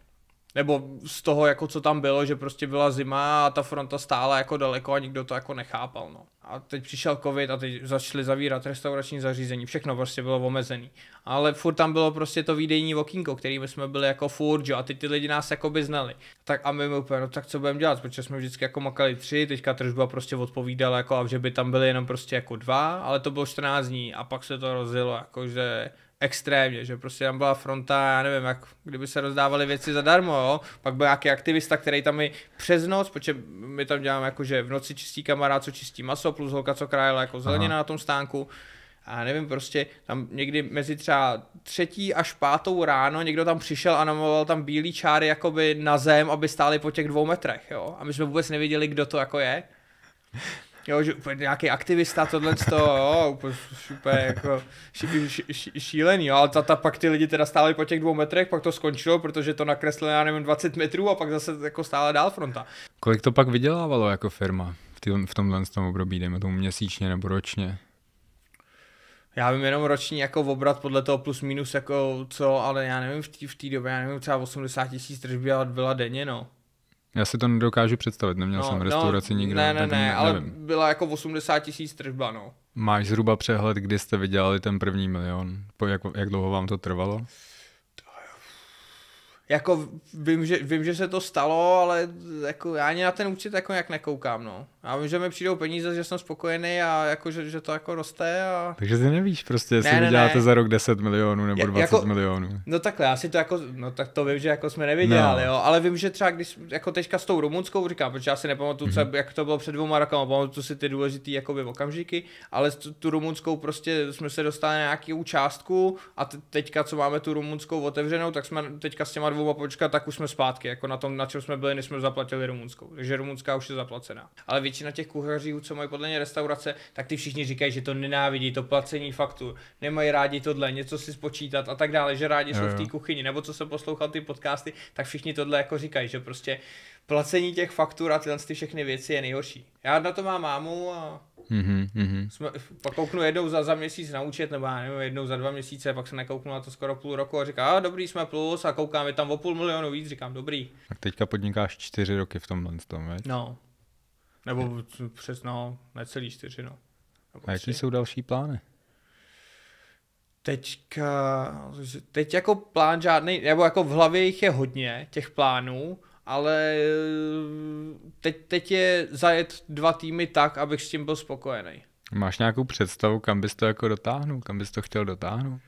nebo z toho, jako co tam bylo, že prostě byla zima a ta fronta stála jako daleko a nikdo to jako nechápal, no. A teď přišel covid a teď začali zavírat restaurační zařízení, všechno prostě bylo omezené. Ale furt tam bylo prostě to výdejní okýnko, kterými jsme byli jako furt, jo, a ty ty lidi nás jako by znali. Tak a my úplně, no tak co budeme dělat, protože jsme vždycky jako makali tři, teďka tržba prostě odpovídala jako, a že by tam byly jenom prostě jako dva, ale to bylo 14 dní a pak se to rozjelo, jako že extrémně, že prostě tam byla fronta, já nevím, jak kdyby se rozdávaly věci zadarmo, jo? pak byl nějaký aktivista, který tam i přes noc, protože my tam děláme jako, že v noci čistí kamarád, co čistí maso, plus holka, co krájela jako zelenina na tom stánku, a nevím, prostě tam někdy mezi třeba třetí až pátou ráno někdo tam přišel a namaloval tam bílý čáry jakoby na zem, aby stály po těch dvou metrech, jo. A my jsme vůbec nevěděli, kdo to jako je. Jo, že nějaký aktivista, tohle to, jo, super, jako ší, ší, ší, šílený, jo, ale ta, ta, pak ty lidi teda stáli po těch dvou metrech, pak to skončilo, protože to nakreslilo, já nevím, 20 metrů a pak zase jako stále dál fronta. Kolik to pak vydělávalo jako firma v, tý, v tomhle tom období, dejme tomu měsíčně nebo ročně? Já vím jenom roční jako obrat podle toho plus minus jako co, ale já nevím v té v době, já nevím třeba 80 tisíc tržby byla denně no. Já si to nedokážu představit, neměl no, jsem no, restauraci no, nikdy. Ne, ne, ne, ne, ale nevím. byla jako 80 tisíc tržba, no. Máš zhruba přehled, kdy jste vydělali ten první milion? Po jak, jak dlouho vám to trvalo? jako vím že, vím, že se to stalo, ale jako já ani na ten účet jako nějak nekoukám, no. Já vím, že mi přijdou peníze, že jsem spokojený a jako, že, že to jako roste a... Takže ty nevíš prostě, jestli ne, ne, vyděláte ne. za rok 10 milionů nebo 20 jako, milionů. No takhle, já si to jako, no tak to vím, že jako jsme neviděli, no. jo, ale vím, že třeba když, jako teďka s tou rumunskou říkám, protože já si nepamatuju, mm-hmm. jak to bylo před dvěma rokama, pamatuju si ty důležitý jakoby okamžiky, ale tu, tu rumunskou prostě jsme se dostali na nějakou částku a teďka, co máme tu rumunskou otevřenou, tak jsme teďka s těma dvou a počkat, tak už jsme zpátky, jako na tom, na čem jsme byli, než jsme zaplatili rumunskou. Takže rumunská už je zaplacená. Ale většina těch kuchařů, co mají podle mě restaurace, tak ty všichni říkají, že to nenávidí, to placení faktu, nemají rádi tohle, něco si spočítat a tak dále, že rádi jo, jo. jsou v té kuchyni, nebo co jsem poslouchal ty podcasty, tak všichni tohle jako říkají, že prostě placení těch faktur a tyhle ty všechny věci je nejhorší. Já na to mám mámu a mm-hmm, Jsme, pak kouknu jednou za, za měsíc na účet, nebo já nevím, jednou za dva měsíce, pak se nekouknu na to skoro půl roku a říká, a dobrý, jsme plus a koukám, je tam o půl milionu víc, říkám, dobrý. Tak teďka podnikáš čtyři roky v tomhle tom, veď? No. Nebo přes, no, necelý čtyři, no. Nebo a jaký jsou další plány? Teďka, no, teď jako plán žádný, nebo jako v hlavě jich je hodně, těch plánů, ale eh, teď, teď je zajet dva týmy tak, abych s tím byl spokojený. Máš nějakou představu, kam bys to jako dotáhnul? Kam bys to chtěl dotáhnout?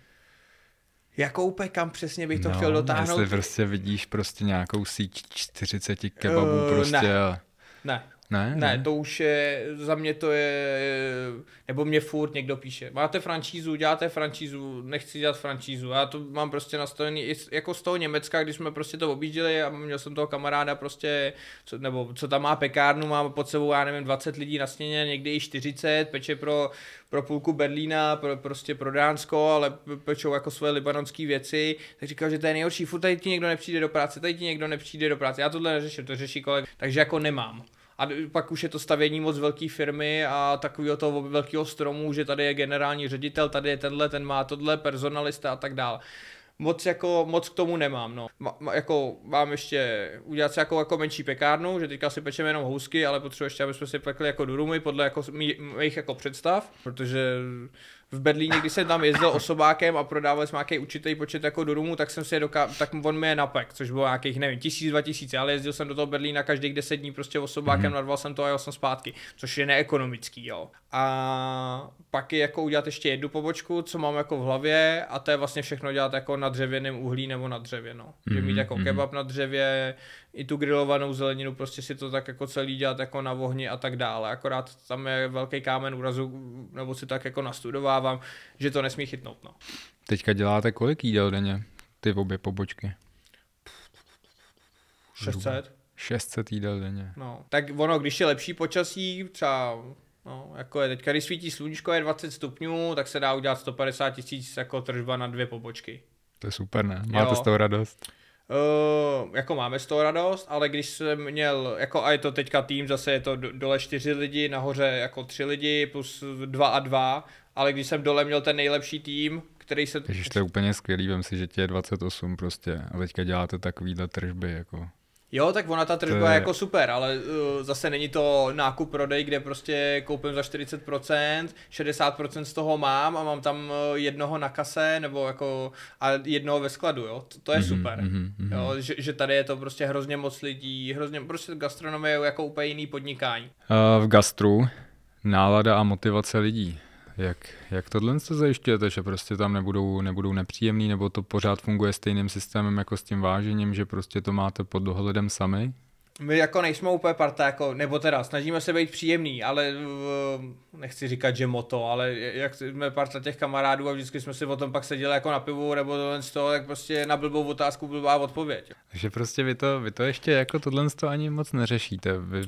Jakou úplně kam přesně bych to no, chtěl dotáhnout? Jestli prostě vidíš prostě nějakou síť 40 eh, kebabů uh, prostě. Ne. ne. Ne, ne, ne, to už je, za mě to je, nebo mě furt někdo píše, máte francízu, děláte francízu, nechci dělat francízu, já to mám prostě nastavený, jako z toho Německa, když jsme prostě to objížděli a měl jsem toho kamaráda prostě, co, nebo co tam má pekárnu, mám pod sebou, já nevím, 20 lidí na sněně, někdy i 40, peče pro, pro půlku Berlína, pro, prostě pro Dánsko, ale pečou jako své libanonské věci, tak říkal, že to je nejhorší, furt tady ti někdo nepřijde do práce, tady ti někdo nepřijde do práce, já tohle neřeším, to řeší kolega, takže jako nemám. A pak už je to stavění moc velké firmy a takového toho velkého stromu, že tady je generální ředitel, tady je tenhle, ten má tohle, personalista a tak dále moc, jako, moc k tomu nemám, no. Ma, ma, jako, mám ještě udělat si jako, jako menší pekárnu, že teďka si pečeme jenom housky, ale potřebuji ještě, aby jsme si pekli jako durumy podle jako mých jako představ, protože v Berlíně, když jsem tam jezdil osobákem a prodával jsem nějaký určitý počet jako do rumu, tak jsem si je doká... tak on mi je napek, což bylo nějakých, nevím, tisíc, dva tisíce, ale jezdil jsem do toho Berlína každých deset dní prostě osobákem, mm-hmm. narval jsem to a jel jsem zpátky, což je neekonomický, jo. A pak je jako udělat ještě jednu pobočku, co mám jako v hlavě a to je vlastně všechno dělat jako na dřevěném uhlí nebo na dřevě, no. Mm-hmm. Že mít mhm, jako mhm. kebab na dřevě, i tu grilovanou zeleninu, prostě si to tak jako celý dělat jako na ohni a tak dále. Akorát tam je velký kámen úrazu, nebo si tak jako nastudovávám, že to nesmí chytnout. No. Teďka děláte kolik jídel denně, ty v obě pobočky? 600. 600 jídel denně. No, tak ono, když je lepší počasí, třeba No, jako je teďka, když svítí sluníčko, je 20 stupňů, tak se dá udělat 150 tisíc jako tržba na dvě pobočky. To je super, ne? Máte jo. z toho radost? Eh, jako máme z toho radost, ale když jsem měl, jako a je to teďka tým, zase je to dole čtyři lidi, nahoře jako tři lidi, plus dva a dva, ale když jsem dole měl ten nejlepší tým, který se... Ježiš, to je úplně skvělý, vím si, že tě je 28 prostě a teďka děláte takovýhle tržby, jako Jo, tak ona ta tržba je... je jako super, ale uh, zase není to nákup prodej, kde prostě koupím za 40%, 60% z toho mám a mám tam uh, jednoho na kase nebo jako a jednoho ve skladu, jo. To, to je mm-hmm, super. Mm-hmm, jo, že, že tady je to prostě hrozně moc lidí, hrozně prostě gastronomie je jako úplně jiný podnikání. Uh, v gastru nálada a motivace lidí jak, jak tohle se zajišťujete, že prostě tam nebudou, nebudou nepříjemný, nebo to pořád funguje stejným systémem jako s tím vážením, že prostě to máte pod dohledem sami? my jako nejsme úplně parta, jako, nebo teda snažíme se být příjemný, ale eh, nechci říkat, že moto, ale jak jsme parta těch kamarádů a vždycky jsme si o tom pak seděli jako na pivu nebo tohle z toho, tak prostě na blbou otázku blbá odpověď. Že prostě vy to, vy to ještě jako tohle z toho ani moc neřešíte. Vy, vy...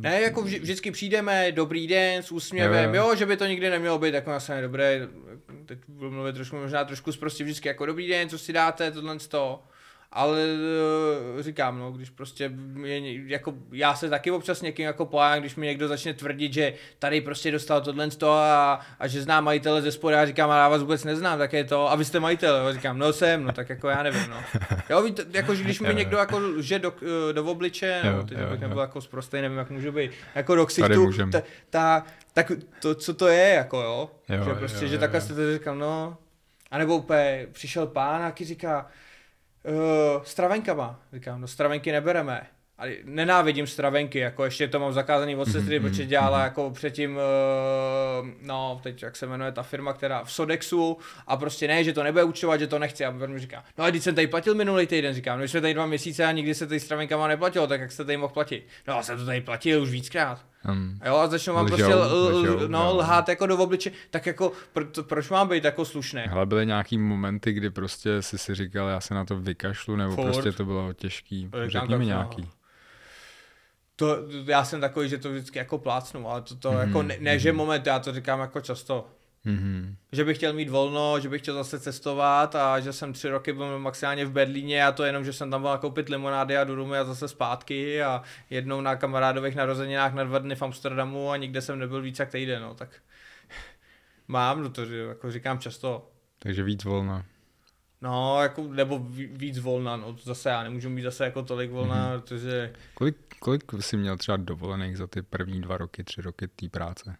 Ne, jako vž, vždycky přijdeme, dobrý den, s úsměvem, jo, jo. jo, že by to nikdy nemělo být jako jasně dobré, teď budu mluvit trošku, možná trošku prostě vždycky jako dobrý den, co si dáte, tohle z toho ale eh, říkám, no, když prostě, je, jako já se taky občas někým jako pohádám, když mi někdo začne tvrdit, že tady prostě dostal tohle z toho a, a že znám majitele ze spodu, já říkám, a já vás vůbec neznám, tak je to, a vy jste majitel, jo, říkám, no jsem, no tak jako já nevím, no. Jo, víte, jako že když mi někdo jako lže do, eh, do obliče, no, teď bych nebyl jako zprostý, nevím, jak můžu být, jako do ksichtu, ta, ta, tak to, co to je, jako jo, jo že prostě, jo, že takhle jo. jste to říkám, no, a nebo úplně přišel pán a říká, uh, stravenkama. Říkám, no stravenky nebereme. A nenávidím stravenky, jako ještě to mám zakázaný od sestry, mm-hmm. protože mm-hmm, dělala mm-hmm. jako předtím, uh, no teď jak se jmenuje ta firma, která v Sodexu a prostě ne, že to nebude učovat, že to nechci. A mi říká, no a když jsem tady platil minulý týden, říkám, no když jsme tady dva měsíce a nikdy se tady stravenkama neplatilo, tak jak jste tady mohl platit? No a jsem to tady platil už víckrát. Um, jo, a začnou vám prostě l- l- no, lhát jako do obliče, tak jako pro, to, proč mám být jako slušný? Hele, byly nějaký momenty, kdy prostě si si říkal, já se na to vykašlu, nebo Ford. prostě to bylo těžký. Řekni mi nějaký. To, já jsem takový, že to vždycky jako plácnu, ale to, to mm, jako ne, ne mm. že mhm. moment, já to říkám jako často. Mm-hmm. Že bych chtěl mít volno, že bych chtěl zase cestovat a že jsem tři roky byl maximálně v Berlíně a to jenom, že jsem tam byl koupit limonády a do rumy a zase zpátky a jednou na kamarádových narozeninách na dva dny v Amsterdamu a nikde jsem nebyl víc jak týden, no tak mám, no to jako říkám často. Takže víc volna. No, jako, nebo víc volna, no to zase já nemůžu mít zase jako tolik volna, mm-hmm. protože... Kolik, kolik jsi měl třeba dovolených za ty první dva roky, tři roky té práce?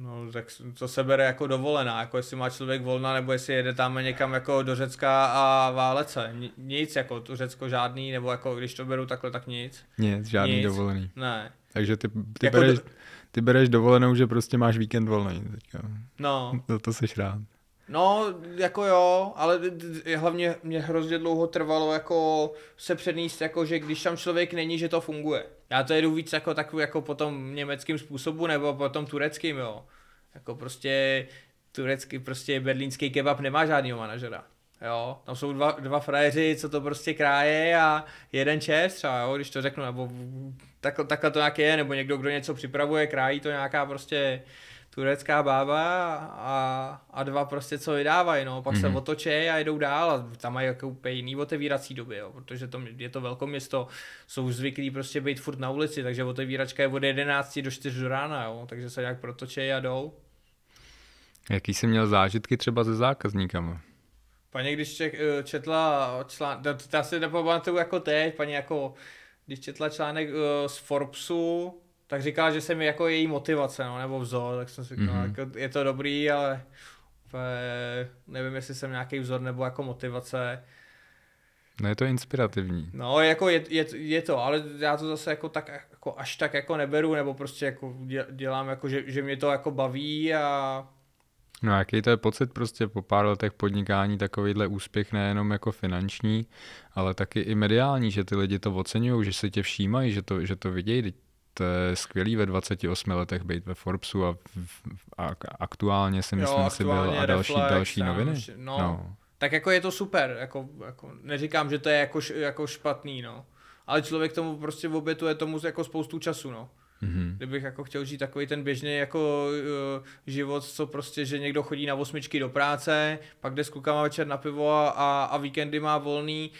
No, tak to se bere jako dovolená, jako jestli má člověk volna, nebo jestli jede tam někam jako do Řecka a válece. Nic, jako to Řecko žádný, nebo jako když to beru takhle, tak nic. Nic, žádný nic. dovolený. Ne. Takže ty, ty, jako bereš, do... ty bereš dovolenou, že prostě máš víkend volný. Teďka. No. To, to seš rád. No, jako jo, ale hlavně mě hrozně dlouho trvalo jako se předníst, jako že když tam člověk není, že to funguje. Já to jedu víc jako takový jako po tom německým způsobu nebo po tom tureckým, jo. Jako prostě turecký, prostě berlínský kebab nemá žádného manažera. Jo, tam jsou dva, dva frajeři, co to prostě kráje a jeden čes třeba, jo, když to řeknu, nebo tak, takhle to nějak je, nebo někdo, kdo něco připravuje, krájí to nějaká prostě turecká bába a, a dva prostě co vydávají, no, pak mm-hmm. se mhm. otočí a jedou dál a tam mají jako úplně jiný otevírací doby, jo, protože to, je to velké město, jsou zvyklí prostě být furt na ulici, takže otevíračka je od 11 do 4 do rána, jo, takže se nějak protočí a jdou. Jaký jsi měl zážitky třeba se zákazníkama? Paní, když eh, četla článek, já si nepamatuju jako teď, paní jako, když četla článek uh, z Forbesu, tak říkala, že jsem jako její motivace, no, nebo vzor, tak jsem si říkal, mm-hmm. jako, je to dobrý, ale e, nevím, jestli jsem nějaký vzor nebo jako motivace. No je to inspirativní. No jako je, je, je to, ale já to zase jako tak jako až tak jako neberu, nebo prostě jako dělám jako, že, že mě to jako baví a... No jaký to je pocit prostě po pár letech podnikání takovýhle úspěch nejenom jako finanční, ale taky i mediální, že ty lidi to oceňují, že se tě všímají, že to, že to vidějí, to je skvělý ve 28 letech být ve Forbesu a, a aktuálně si myslím, že byl a další, Reflex, další noviny. No, no. Tak jako je to super, jako, jako neříkám, že to je jako, jako špatný, no. Ale člověk tomu prostě obětuje tomu jako spoustu času, no. Mm-hmm. Kdybych jako chtěl žít takový ten běžný jako uh, život, co prostě, že někdo chodí na osmičky do práce, pak jde s klukama večer na pivo a, a víkendy má volný, uh,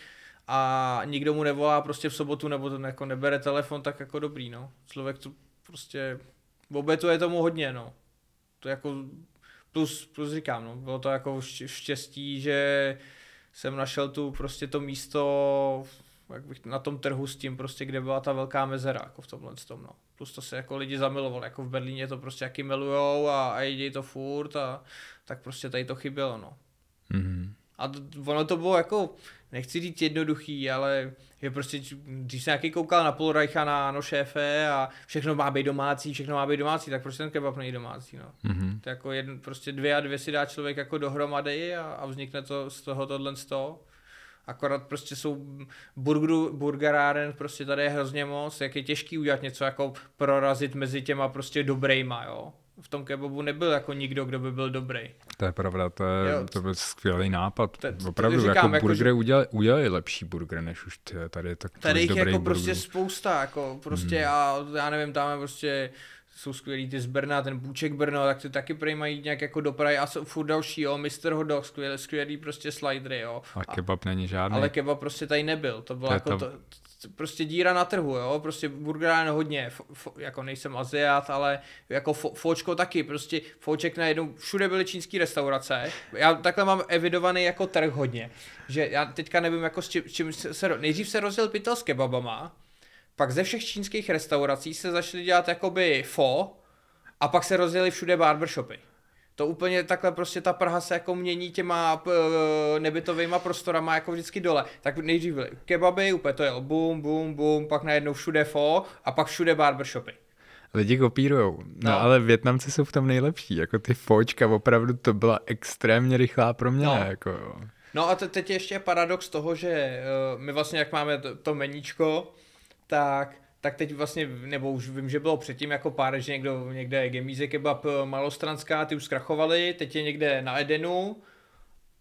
a nikdo mu nevolá prostě v sobotu nebo to jako nebere telefon, tak jako dobrý, no. Člověk to prostě obětuje tomu hodně, no. To jako plus, plus říkám, no, bylo to jako štěstí, že jsem našel tu prostě to místo jak bych, na tom trhu s tím prostě, kde byla ta velká mezera, jako v tomhle tom, no. Plus to se jako lidi zamilovali, jako v Berlíně to prostě jaký milujou a, a jedí to furt a tak prostě tady to chybělo, no. Mm-hmm. A ono to bylo jako, nechci říct jednoduchý, ale je prostě, když se nějaký koukal na půl na ano šéfe a všechno má být domácí, všechno má být domácí, tak prostě ten kebab není domácí, no. Mm-hmm. To jako jedn, prostě dvě a dvě si dá člověk jako dohromady a, a vznikne to z toho tohle z toho. Akorát prostě jsou burgeru, burgeráren, prostě tady je hrozně moc, jak je těžký udělat něco jako prorazit mezi těma prostě dobrýma, jo v tom kebabu nebyl jako nikdo, kdo by byl dobrý. To je pravda, to, je, jo. to byl skvělý nápad. To, to, Opravdu, to říkám, jako, jako burgery že... udělali, udělali lepší burger, než už tě, tady tak Tady jich jako prostě burger. prostě spousta, jako prostě hmm. a já nevím, tam je prostě jsou skvělí ty z Brna, ten Bůček Brno, tak ty taky prý mají nějak jako do Prahy a jsou furt další, jo, Mr. Hodok, skvělý, skvělý prostě slidery, jo. A, a kebab není žádný. Ale kebab prostě tady nebyl, to bylo to jako to, to prostě díra na trhu, jo, prostě burgerán hodně, f- f- jako nejsem aziat, ale jako fočko taky, prostě foček najednou, všude byly čínské restaurace, já takhle mám evidovaný jako trh hodně, že já teďka nevím jako s čím, čím se, se, nejdřív se rozděl pytel s kebabama, pak ze všech čínských restaurací se začaly dělat jakoby fo, a pak se rozjeli všude barbershopy to úplně takhle prostě ta Praha se jako mění těma uh, eh, nebytovýma prostorama jako vždycky dole. Tak nejdřív byly kebaby, úplně to jel bum, bum, bum, pak najednou všude fo a pak všude barbershopy. Lidi kopírujou, no, no ale Větnamci jsou v tom nejlepší, jako ty fočka, opravdu to byla extrémně rychlá mě. no. jako jo. No a teď ještě paradox toho, že uh, my vlastně jak máme to, to meníčko, tak tak teď vlastně, nebo už vím, že bylo předtím jako pár, že někdo, někde Gemíze Kebab eh, Malostranská, ty už zkrachovali, teď je někde na Edenu,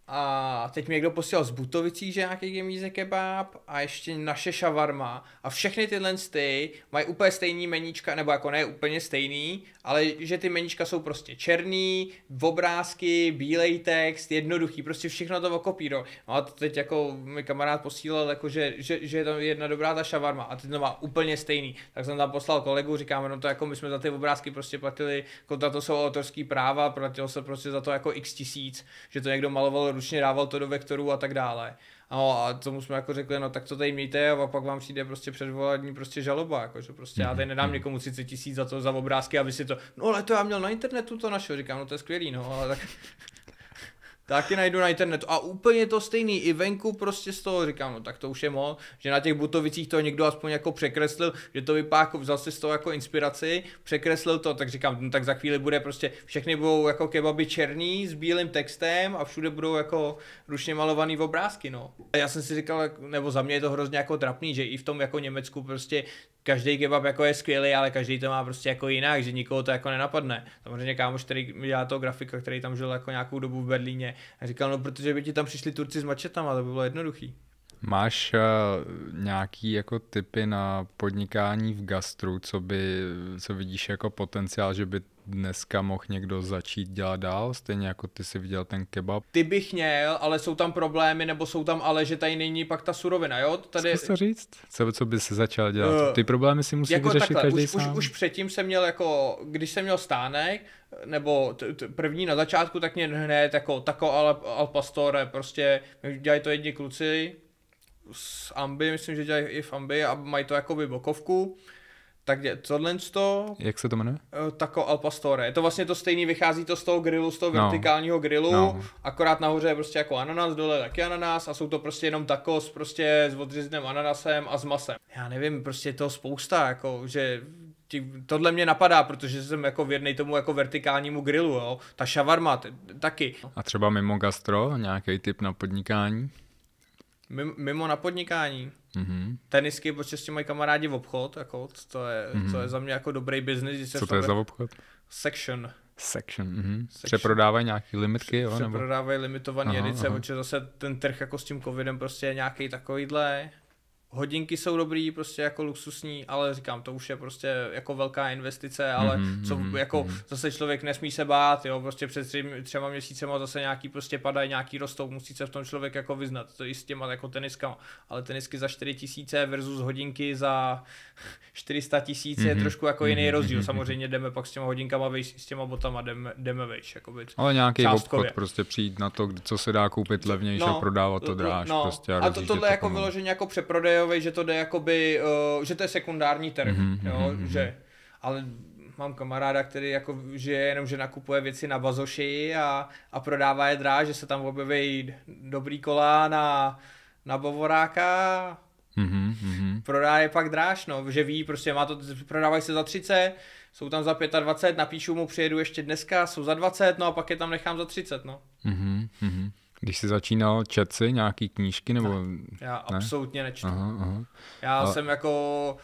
a teď mi někdo posílal z Butovicí, že nějaký gemíze kebab a ještě naše šavarma. A všechny tyhle sty mají úplně stejný meníčka, nebo jako ne úplně stejný, ale že ty meníčka jsou prostě černý, v obrázky, bílej text, jednoduchý, prostě všechno to okopíro. No a to teď jako mi kamarád posílal, jako že, že, že, je tam jedna dobrá ta šavarma a teď to má úplně stejný. Tak jsem tam poslal kolegu, říkám, no to jako my jsme za ty obrázky prostě platili, jako to jsou autorský práva, platilo se prostě za to jako x tisíc, že to někdo maloval ručně dával to do vektorů a tak dále. No a tomu jsme jako řekli, no tak to tady mějte a pak vám přijde prostě předvolání prostě žaloba, jako, že prostě já tady mhm, nedám mhm. někomu 30 tisíc za to, za obrázky a si to, no ale to já měl na internetu to našel, říkám, no to je skvělý, no ale tak Taky najdu na internetu. A úplně to stejný, i venku prostě z toho říkám, no tak to už je moc, že na těch Butovicích to někdo aspoň jako překreslil, že to vypáko jako- vzal si z toho jako inspiraci, překreslil to, tak říkám, no tak za chvíli bude prostě, všechny budou jako kebaby černý s bílým textem a všude budou jako ručně malovaný obrázky, no. A já jsem si říkal, nebo za mě je to hrozně jako trapný, že i v tom jako Německu prostě každý kebab jako je skvělý, ale každý to má prostě jako jinak, že nikoho to jako nenapadne. Samozřejmě kámoš, který mi dělá toho grafika, který tam žil jako nějakou dobu v Berlíně, a říkal, no protože by ti tam přišli Turci s mačetama, to by bylo jednoduchý. Máš eh, nějaký jako typy na podnikání v gastru, co by, co vidíš jako potenciál, že by dneska mohl někdo začít dělat dál, stejně jako ty si viděl ten kebab. Ty bych měl, ale jsou tam problémy, nebo jsou tam ale, že tady není pak ta surovina, jo? Tady... Zkus to říct, co, co by se začal dělat. Uh, ty problémy si musí jako vyřešit takhle, každý už, sám. Už, už předtím jsem měl jako, když jsem měl stánek, nebo t- t- první na začátku, tak mě hned jako tako al, al pastore, prostě dělají to jedni kluci, z Ambi, myslím, že dělají i v Ambi a mají to jakoby bokovku. Tak dě, tohle to... Jak se to jmenuje? Eh, Tako Al Pastore. Je to vlastně to stejný, vychází to z toho grilu, z toho no. vertikálního grilu, no. akorát nahoře je prostě jako ananas, dole taky ananas a jsou to prostě jenom takos prostě s odřízným ananasem a s masem. Já nevím, prostě je to spousta, jako, že ti, tohle mě napadá, protože jsem jako věrný tomu jako vertikálnímu grilu, jo. Ta šavarma t- taky. A třeba mimo gastro, nějaký typ na podnikání? Mimo, mimo na podnikání. Mm-hmm. Tenisky, protože s tím mají kamarádi v obchod, jako, to, je, mm-hmm. to je za mě jako dobrý biznis. Co to je za obchod? Section. Section, mm-hmm. Section. Přeprodávají nějaké limitky, jo? Přeprodávají nebo? limitované edice, aha. protože zase ten trh jako s tím covidem prostě je nějaký takovýhle, hodinky jsou dobrý, prostě jako luxusní, ale říkám, to už je prostě jako velká investice, ale mm-hmm, co mhm, jako mm-hmm. zase člověk nesmí se bát, jo, prostě před tři, třema má zase nějaký prostě padají, nějaký rostou, musí se v tom člověk jako vyznat, to i s těma jako teniskama, ale tenisky za 4 tisíce versus hodinky za 400 tisíc mm-hmm. je mhm, trošku jako jiný mm-hmm. rozdíl, mhm, samozřejmě jdeme pak s těma hodinkama vejš, s těma botama jdeme, jdeme vejš, jakoby Ale nějaký obchod prostě přijít na to, co se dá koupit levnější no, a prodávat to no, dráž no, prostě a, a to, tohle to jako vyloženě jako přeprodej okrajový, že to jde jakoby, uh, že to je sekundární trh, mm-hmm, jo, mm-hmm. že, ale mám kamaráda, který jako žije jenom, že nakupuje věci na bazoši a, a prodává je dráž, že se tam objeví dobrý kola na, na bovoráka, mm-hmm, mhm, mm-hmm. prodá je pak dráž, no, že ví, prostě má to, prodávají se za 30, jsou tam za 25, napíšu mu, přijedu ještě dneska, jsou za 20, no a pak je tam nechám za 30, no. Mm-hmm. Když jsi začínal, čet si nějaký knížky nebo... Ne, já ne? absolutně nečtu. Aha, aha. Já a... jsem jako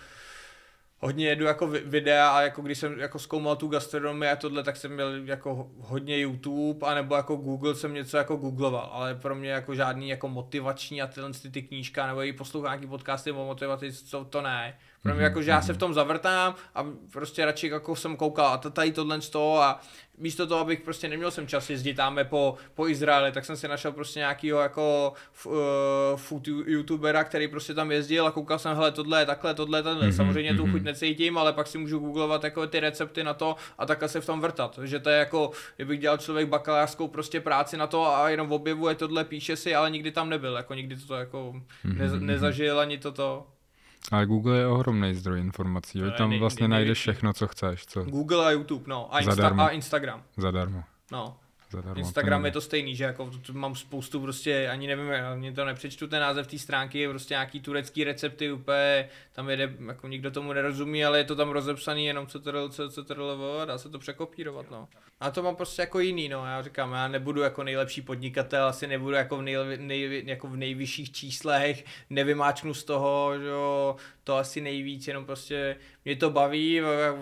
hodně jedu jako videa a jako když jsem jako zkoumal tu gastronomii a tohle, tak jsem měl jako hodně YouTube a nebo jako Google jsem něco jako googloval, ale pro mě jako žádný jako motivační a tyhle ty, ty knížka nebo i poslouchání podcasty o motivaci, to to ne. Pro mě mm-hmm. jako, že já mhm. se v tom zavrtám a prostě radši jako jsem koukal a tady tohle z toho a místo toho, abych prostě neměl jsem čas jezdit tam po, po Izraeli, tak jsem si našel prostě nějakýho jako uh, eh, food youtubera, který prostě tam jezdil a koukal jsem, hele, tohle, takhle, tohle, tohle. Mm-hmm. Samozřejmě mm-hmm. tu mhm. chuť necítím, ale pak si můžu googlovat jako ty recepty na to a takhle se v tom vrtat. Že to je jako, kdybych dělal člověk bakalářskou prostě práci na to a jenom objevuje tohle, píše si, ale nikdy tam nebyl, jako nikdy to jako mm-hmm. nezažil ani toto. Ale Google je ohromný zdroj informací, jo? tam vlastně najdeš všechno, co chceš. Co? Google a YouTube, no. A, Insta- a Instagram. Zadarmo. No. Zadarmo, Instagram je to stejný, že jako mám spoustu prostě, ani nevím, mě to nepřečtu, ten název té stránky je prostě nějaký turecký recepty úplně, tam jede, jako nikdo tomu nerozumí, ale je to tam rozepsaný jenom co trl, co, co trl, dá se to překopírovat, no. A to mám prostě jako jiný, no, já říkám, já nebudu jako nejlepší podnikatel, asi nebudu jako v, nejlevi, nej, jako v nejvyšších číslech, nevymáčknu z toho, že to asi nejvíc, jenom prostě mě to baví,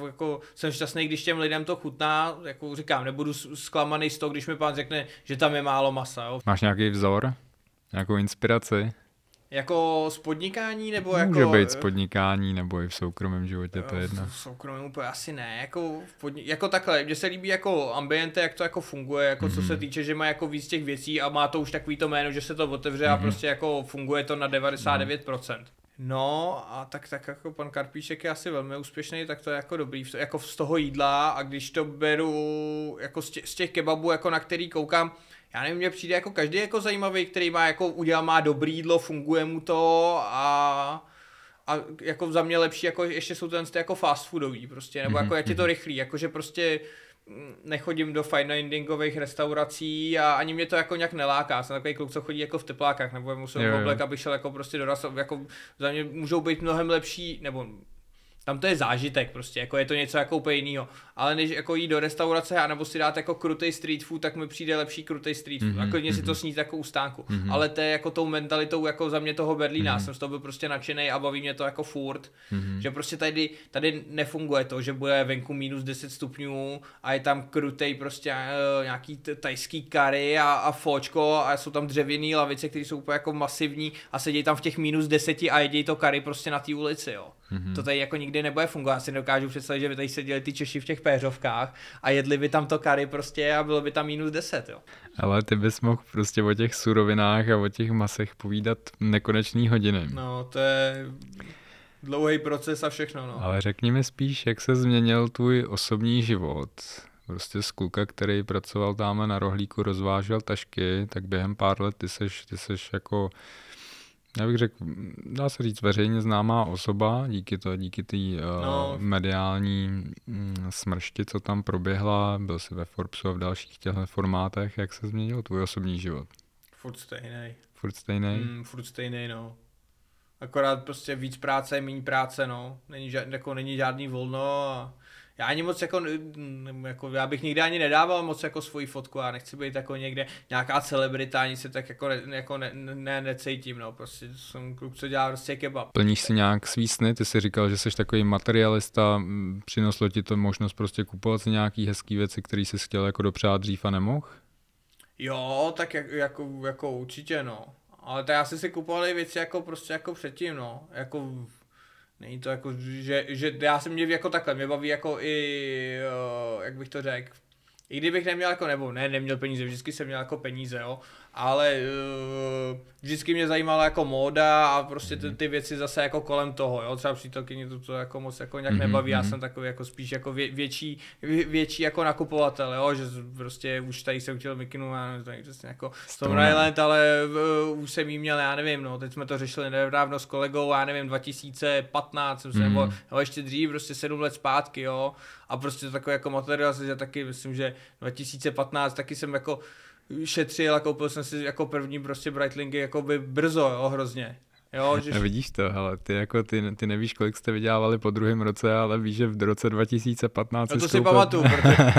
jako jsem šťastný, když těm lidem to chutná, jako říkám, nebudu zklamaný z toho, když mi pán řekne, že tam je málo masa. Jo. Máš nějaký vzor? Nějakou inspiraci? Jako spodnikání nebo Může jako... Může být spodnikání nebo i v soukromém životě, to je jedno. V soukromém úplně asi ne, jako, v podni- jako takhle, mně se líbí jako ambiente, jak to jako funguje, jako mm-hmm. co se mhm. týče, že má jako víc těch věcí a má to už takový to jméno, že se to otevře mm-hmm. a mhm. prostě jako funguje to na 99%. Mm. No a tak, tak jako pan Karpíšek je asi velmi úspěšný, tak to je jako dobrý, jako z toho jídla a když to beru jako z těch, z těch kebabů, jako na který koukám, já nevím, mě přijde jako každý jako zajímavý, který má jako udělá má dobrý jídlo, funguje mu to a a jako za mě lepší, jako ještě jsou ten jako fast foodový prostě, nebo jako jak mhm, je to mhm. rychlý, jakože prostě nechodím do fine diningových restaurací a ani mě to jako nějak neláká. Jsem takový kluk, co chodí jako v teplákách, nebo musel yeah, oblek, aby šel jako prostě do jako za mě můžou být mnohem lepší, nebo tam to je zážitek prostě, jako je to něco jako úplně jiného ale než jako jít do restaurace a nebo si dát jako krutej street food, tak mi přijde lepší krutej street food. Mm-hmm, a mhm, klidně si mhm. to snít jako u stánku. Mm-hmm. Ale to je jako tou mentalitou jako za mě toho Berlína. Mm-hmm. Jsem z toho byl prostě nadšený a baví mě to jako furt. Mm-hmm. Že prostě tady, tady nefunguje to, že bude venku minus 10 stupňů a je tam krutej prostě uh, nějaký tajský kary a, a fočko a jsou tam dřevěný lavice, které jsou úplně jako masivní a sedí tam v těch minus 10 a jedí to kary prostě na té ulici, jo. Mm-hmm. To tady jako nikdy nebude fungovat. Já si nedokážu představit, že by tady seděli ty Češi v těch péřovkách a jedli by tam to kary prostě a bylo by tam minus 10, jo. Ale ty bys mohl prostě o těch surovinách a o těch masech povídat nekonečný hodiny. No, to je dlouhý proces a všechno, no. Ale řekni mi spíš, jak se změnil tvůj osobní život. Prostě z kluka, který pracoval tam na rohlíku, rozvážel tašky, tak během pár let ty seš, ty seš jako já bych řekl, dá se říct, veřejně známá osoba, díky to, díky té eh, no. uh, mediální mm, smršti, co tam proběhla, byl si ve Forbesu a v dalších těchto formátech, jak se změnil tvůj osobní život? Furt stejný. Furt stejný? Mm, furt stejný, no. Akorát prostě víc práce, méně práce, no. Není, žádný, jako není žádný volno a já ani moc jako, jako, já bych nikdy ani nedával moc jako svoji fotku, já nechci být jako někde nějaká celebrita, ani se tak jako, ne, jako ne, ne, necítím, no, prostě jsem kluk, co dělá prostě kebab. Plníš si nějak svý sny, ty jsi říkal, že jsi takový materialista, přineslo ti to možnost prostě kupovat si nějaký hezký věci, které jsi chtěl jako dopřát dřív a nemohl? Jo, tak jak, jako, jako určitě, no. Ale tak já jsem si kupoval i věci jako prostě jako předtím, no. Jako Není to jako, že, že já se mě jako takhle, mě baví jako i, eh, jak bych to řekl, i kdybych neměl jako, nebo ne, neměl peníze, vždycky jsem měl jako peníze, jo, ale uh, vždycky mě zajímala jako móda a prostě ty, ty věci zase jako kolem toho, jo, třeba přítelkyně to, to jako moc jako nějak mhm, nebaví, já mhm. jsem takový jako spíš jako vě, větší, vě, větší jako nakupovatel, jo, že prostě už tady jsem chtěl mikinu, já nevím, tady přesně jako Stone Island, ale uh, už jsem jí měl, já nevím, no, teď jsme to řešili nedávno s kolegou, já nevím, 2015, mm-hmm. nebo, jo, mhm. ještě dřív, prostě sedm let zpátky, jo, a prostě takový jako materiál, že taky myslím, že 2015 taky jsem jako šetřil a koupil jsem si jako první prostě Brightlingy jako by brzo, jo, hrozně. Jo, že... vidíš to, ale ty jako ty, ty nevíš, kolik jste vydělávali po druhém roce, ale víš, že v roce 2015 No to si koupil... pamatuju, protože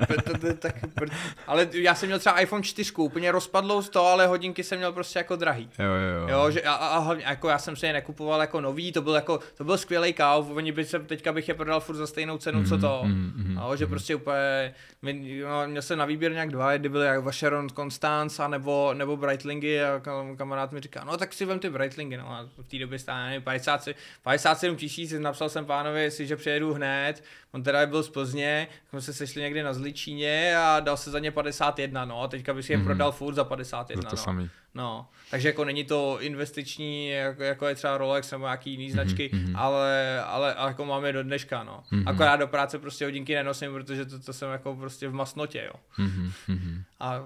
to je tak prd... Ale já jsem měl třeba iPhone 4, úplně rozpadlou z toho, ale hodinky jsem měl prostě jako drahý. Jo, jo, jo. jo že, a, a, hlavně, jako já jsem se je nekupoval jako nový, to byl jako, to byl skvělý káv, oni by se, teďka bych je prodal furt za stejnou cenu, mm, co mhm, to. Mm, mm, jo, že mm. prostě úplně, my, no, měl jsem na výběr nějak dva, kdy byly jako Vacheron Constance nebo, nebo Breitlingy a kamarád mi říká, no tak si vem ty Breitlingy, no a v té době stále 50, 57 tisíc, napsal jsem pánovi, jestli, že přijedu hned, on teda byl z Plzně, jsme se sešli někdy na Zličíně, mě a dal se za ně 51, no a teďka bych si je mm prodal furt za 51, za to no. Samý. no. Takže jako není to investiční, jako, jako je třeba Rolex nebo nějaký jiný mhm, značky, mm-hmm. ale, ale jako máme do dneška, no. Mm-hmm. Akorát do práce prostě hodinky nenosím, protože to, to jsem jako prostě v masnotě, jo. Mm-hmm. A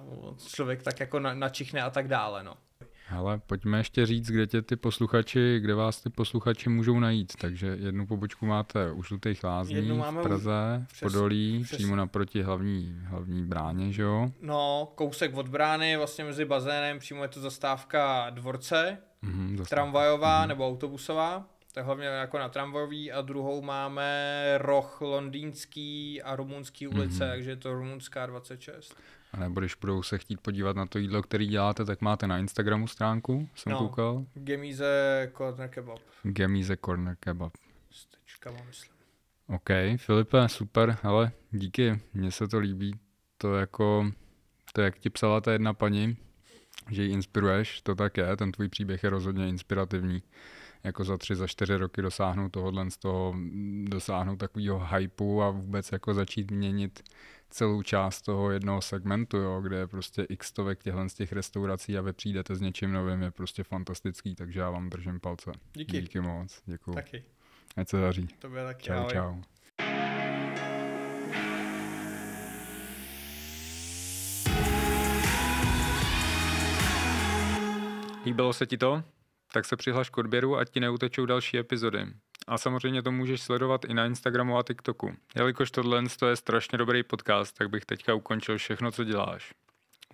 člověk tak jako na, načichne a tak dále, no. Ale pojďme ještě říct, kde tě ty posluchači, kde vás ty posluchači můžou najít. Takže jednu pobočku máte u Žlutých lázní v Praze, v Podolí, přes... přímo naproti hlavní, hlavní bráně, že jo? No, kousek od brány, vlastně mezi bazénem, přímo je to zastávka Dvorce, mm-hmm, zastávka. tramvajová mm-hmm. nebo autobusová. Tak hlavně jako na tramvajový a druhou máme roh londýnský a rumunský ulice, mm-hmm. takže je to rumunská 26. A nebo když budou se chtít podívat na to jídlo, který děláte, tak máte na Instagramu stránku, jsem no, koukal. Gemize Corner Kebab. Gemize Corner Kebab. S myslím. OK, Filipe, super, ale díky, mně se to líbí. To jako, to jak ti psala ta jedna paní, že ji inspiruješ, to tak je, ten tvůj příběh je rozhodně inspirativní jako za tři, za čtyři roky dosáhnout tohohle z toho, dosáhnout takového hypeu a vůbec jako začít měnit celou část toho jednoho segmentu, jo, kde je prostě x stovek těchhle z těch restaurací a vy přijdete s něčím novým, je prostě fantastický, takže já vám držím palce. Díky. Díky moc, děkuji. Taky. Ať se daří. To bylo taky, čau, ahoj. čau. Líbilo se ti to? tak se přihlaš k odběru, ať ti neutečou další epizody. A samozřejmě to můžeš sledovat i na Instagramu a TikToku. Jelikož tohle je strašně dobrý podcast, tak bych teďka ukončil všechno, co děláš.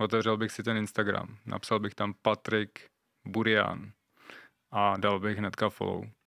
Otevřel bych si ten Instagram, napsal bych tam Patrik Burian a dal bych hnedka follow.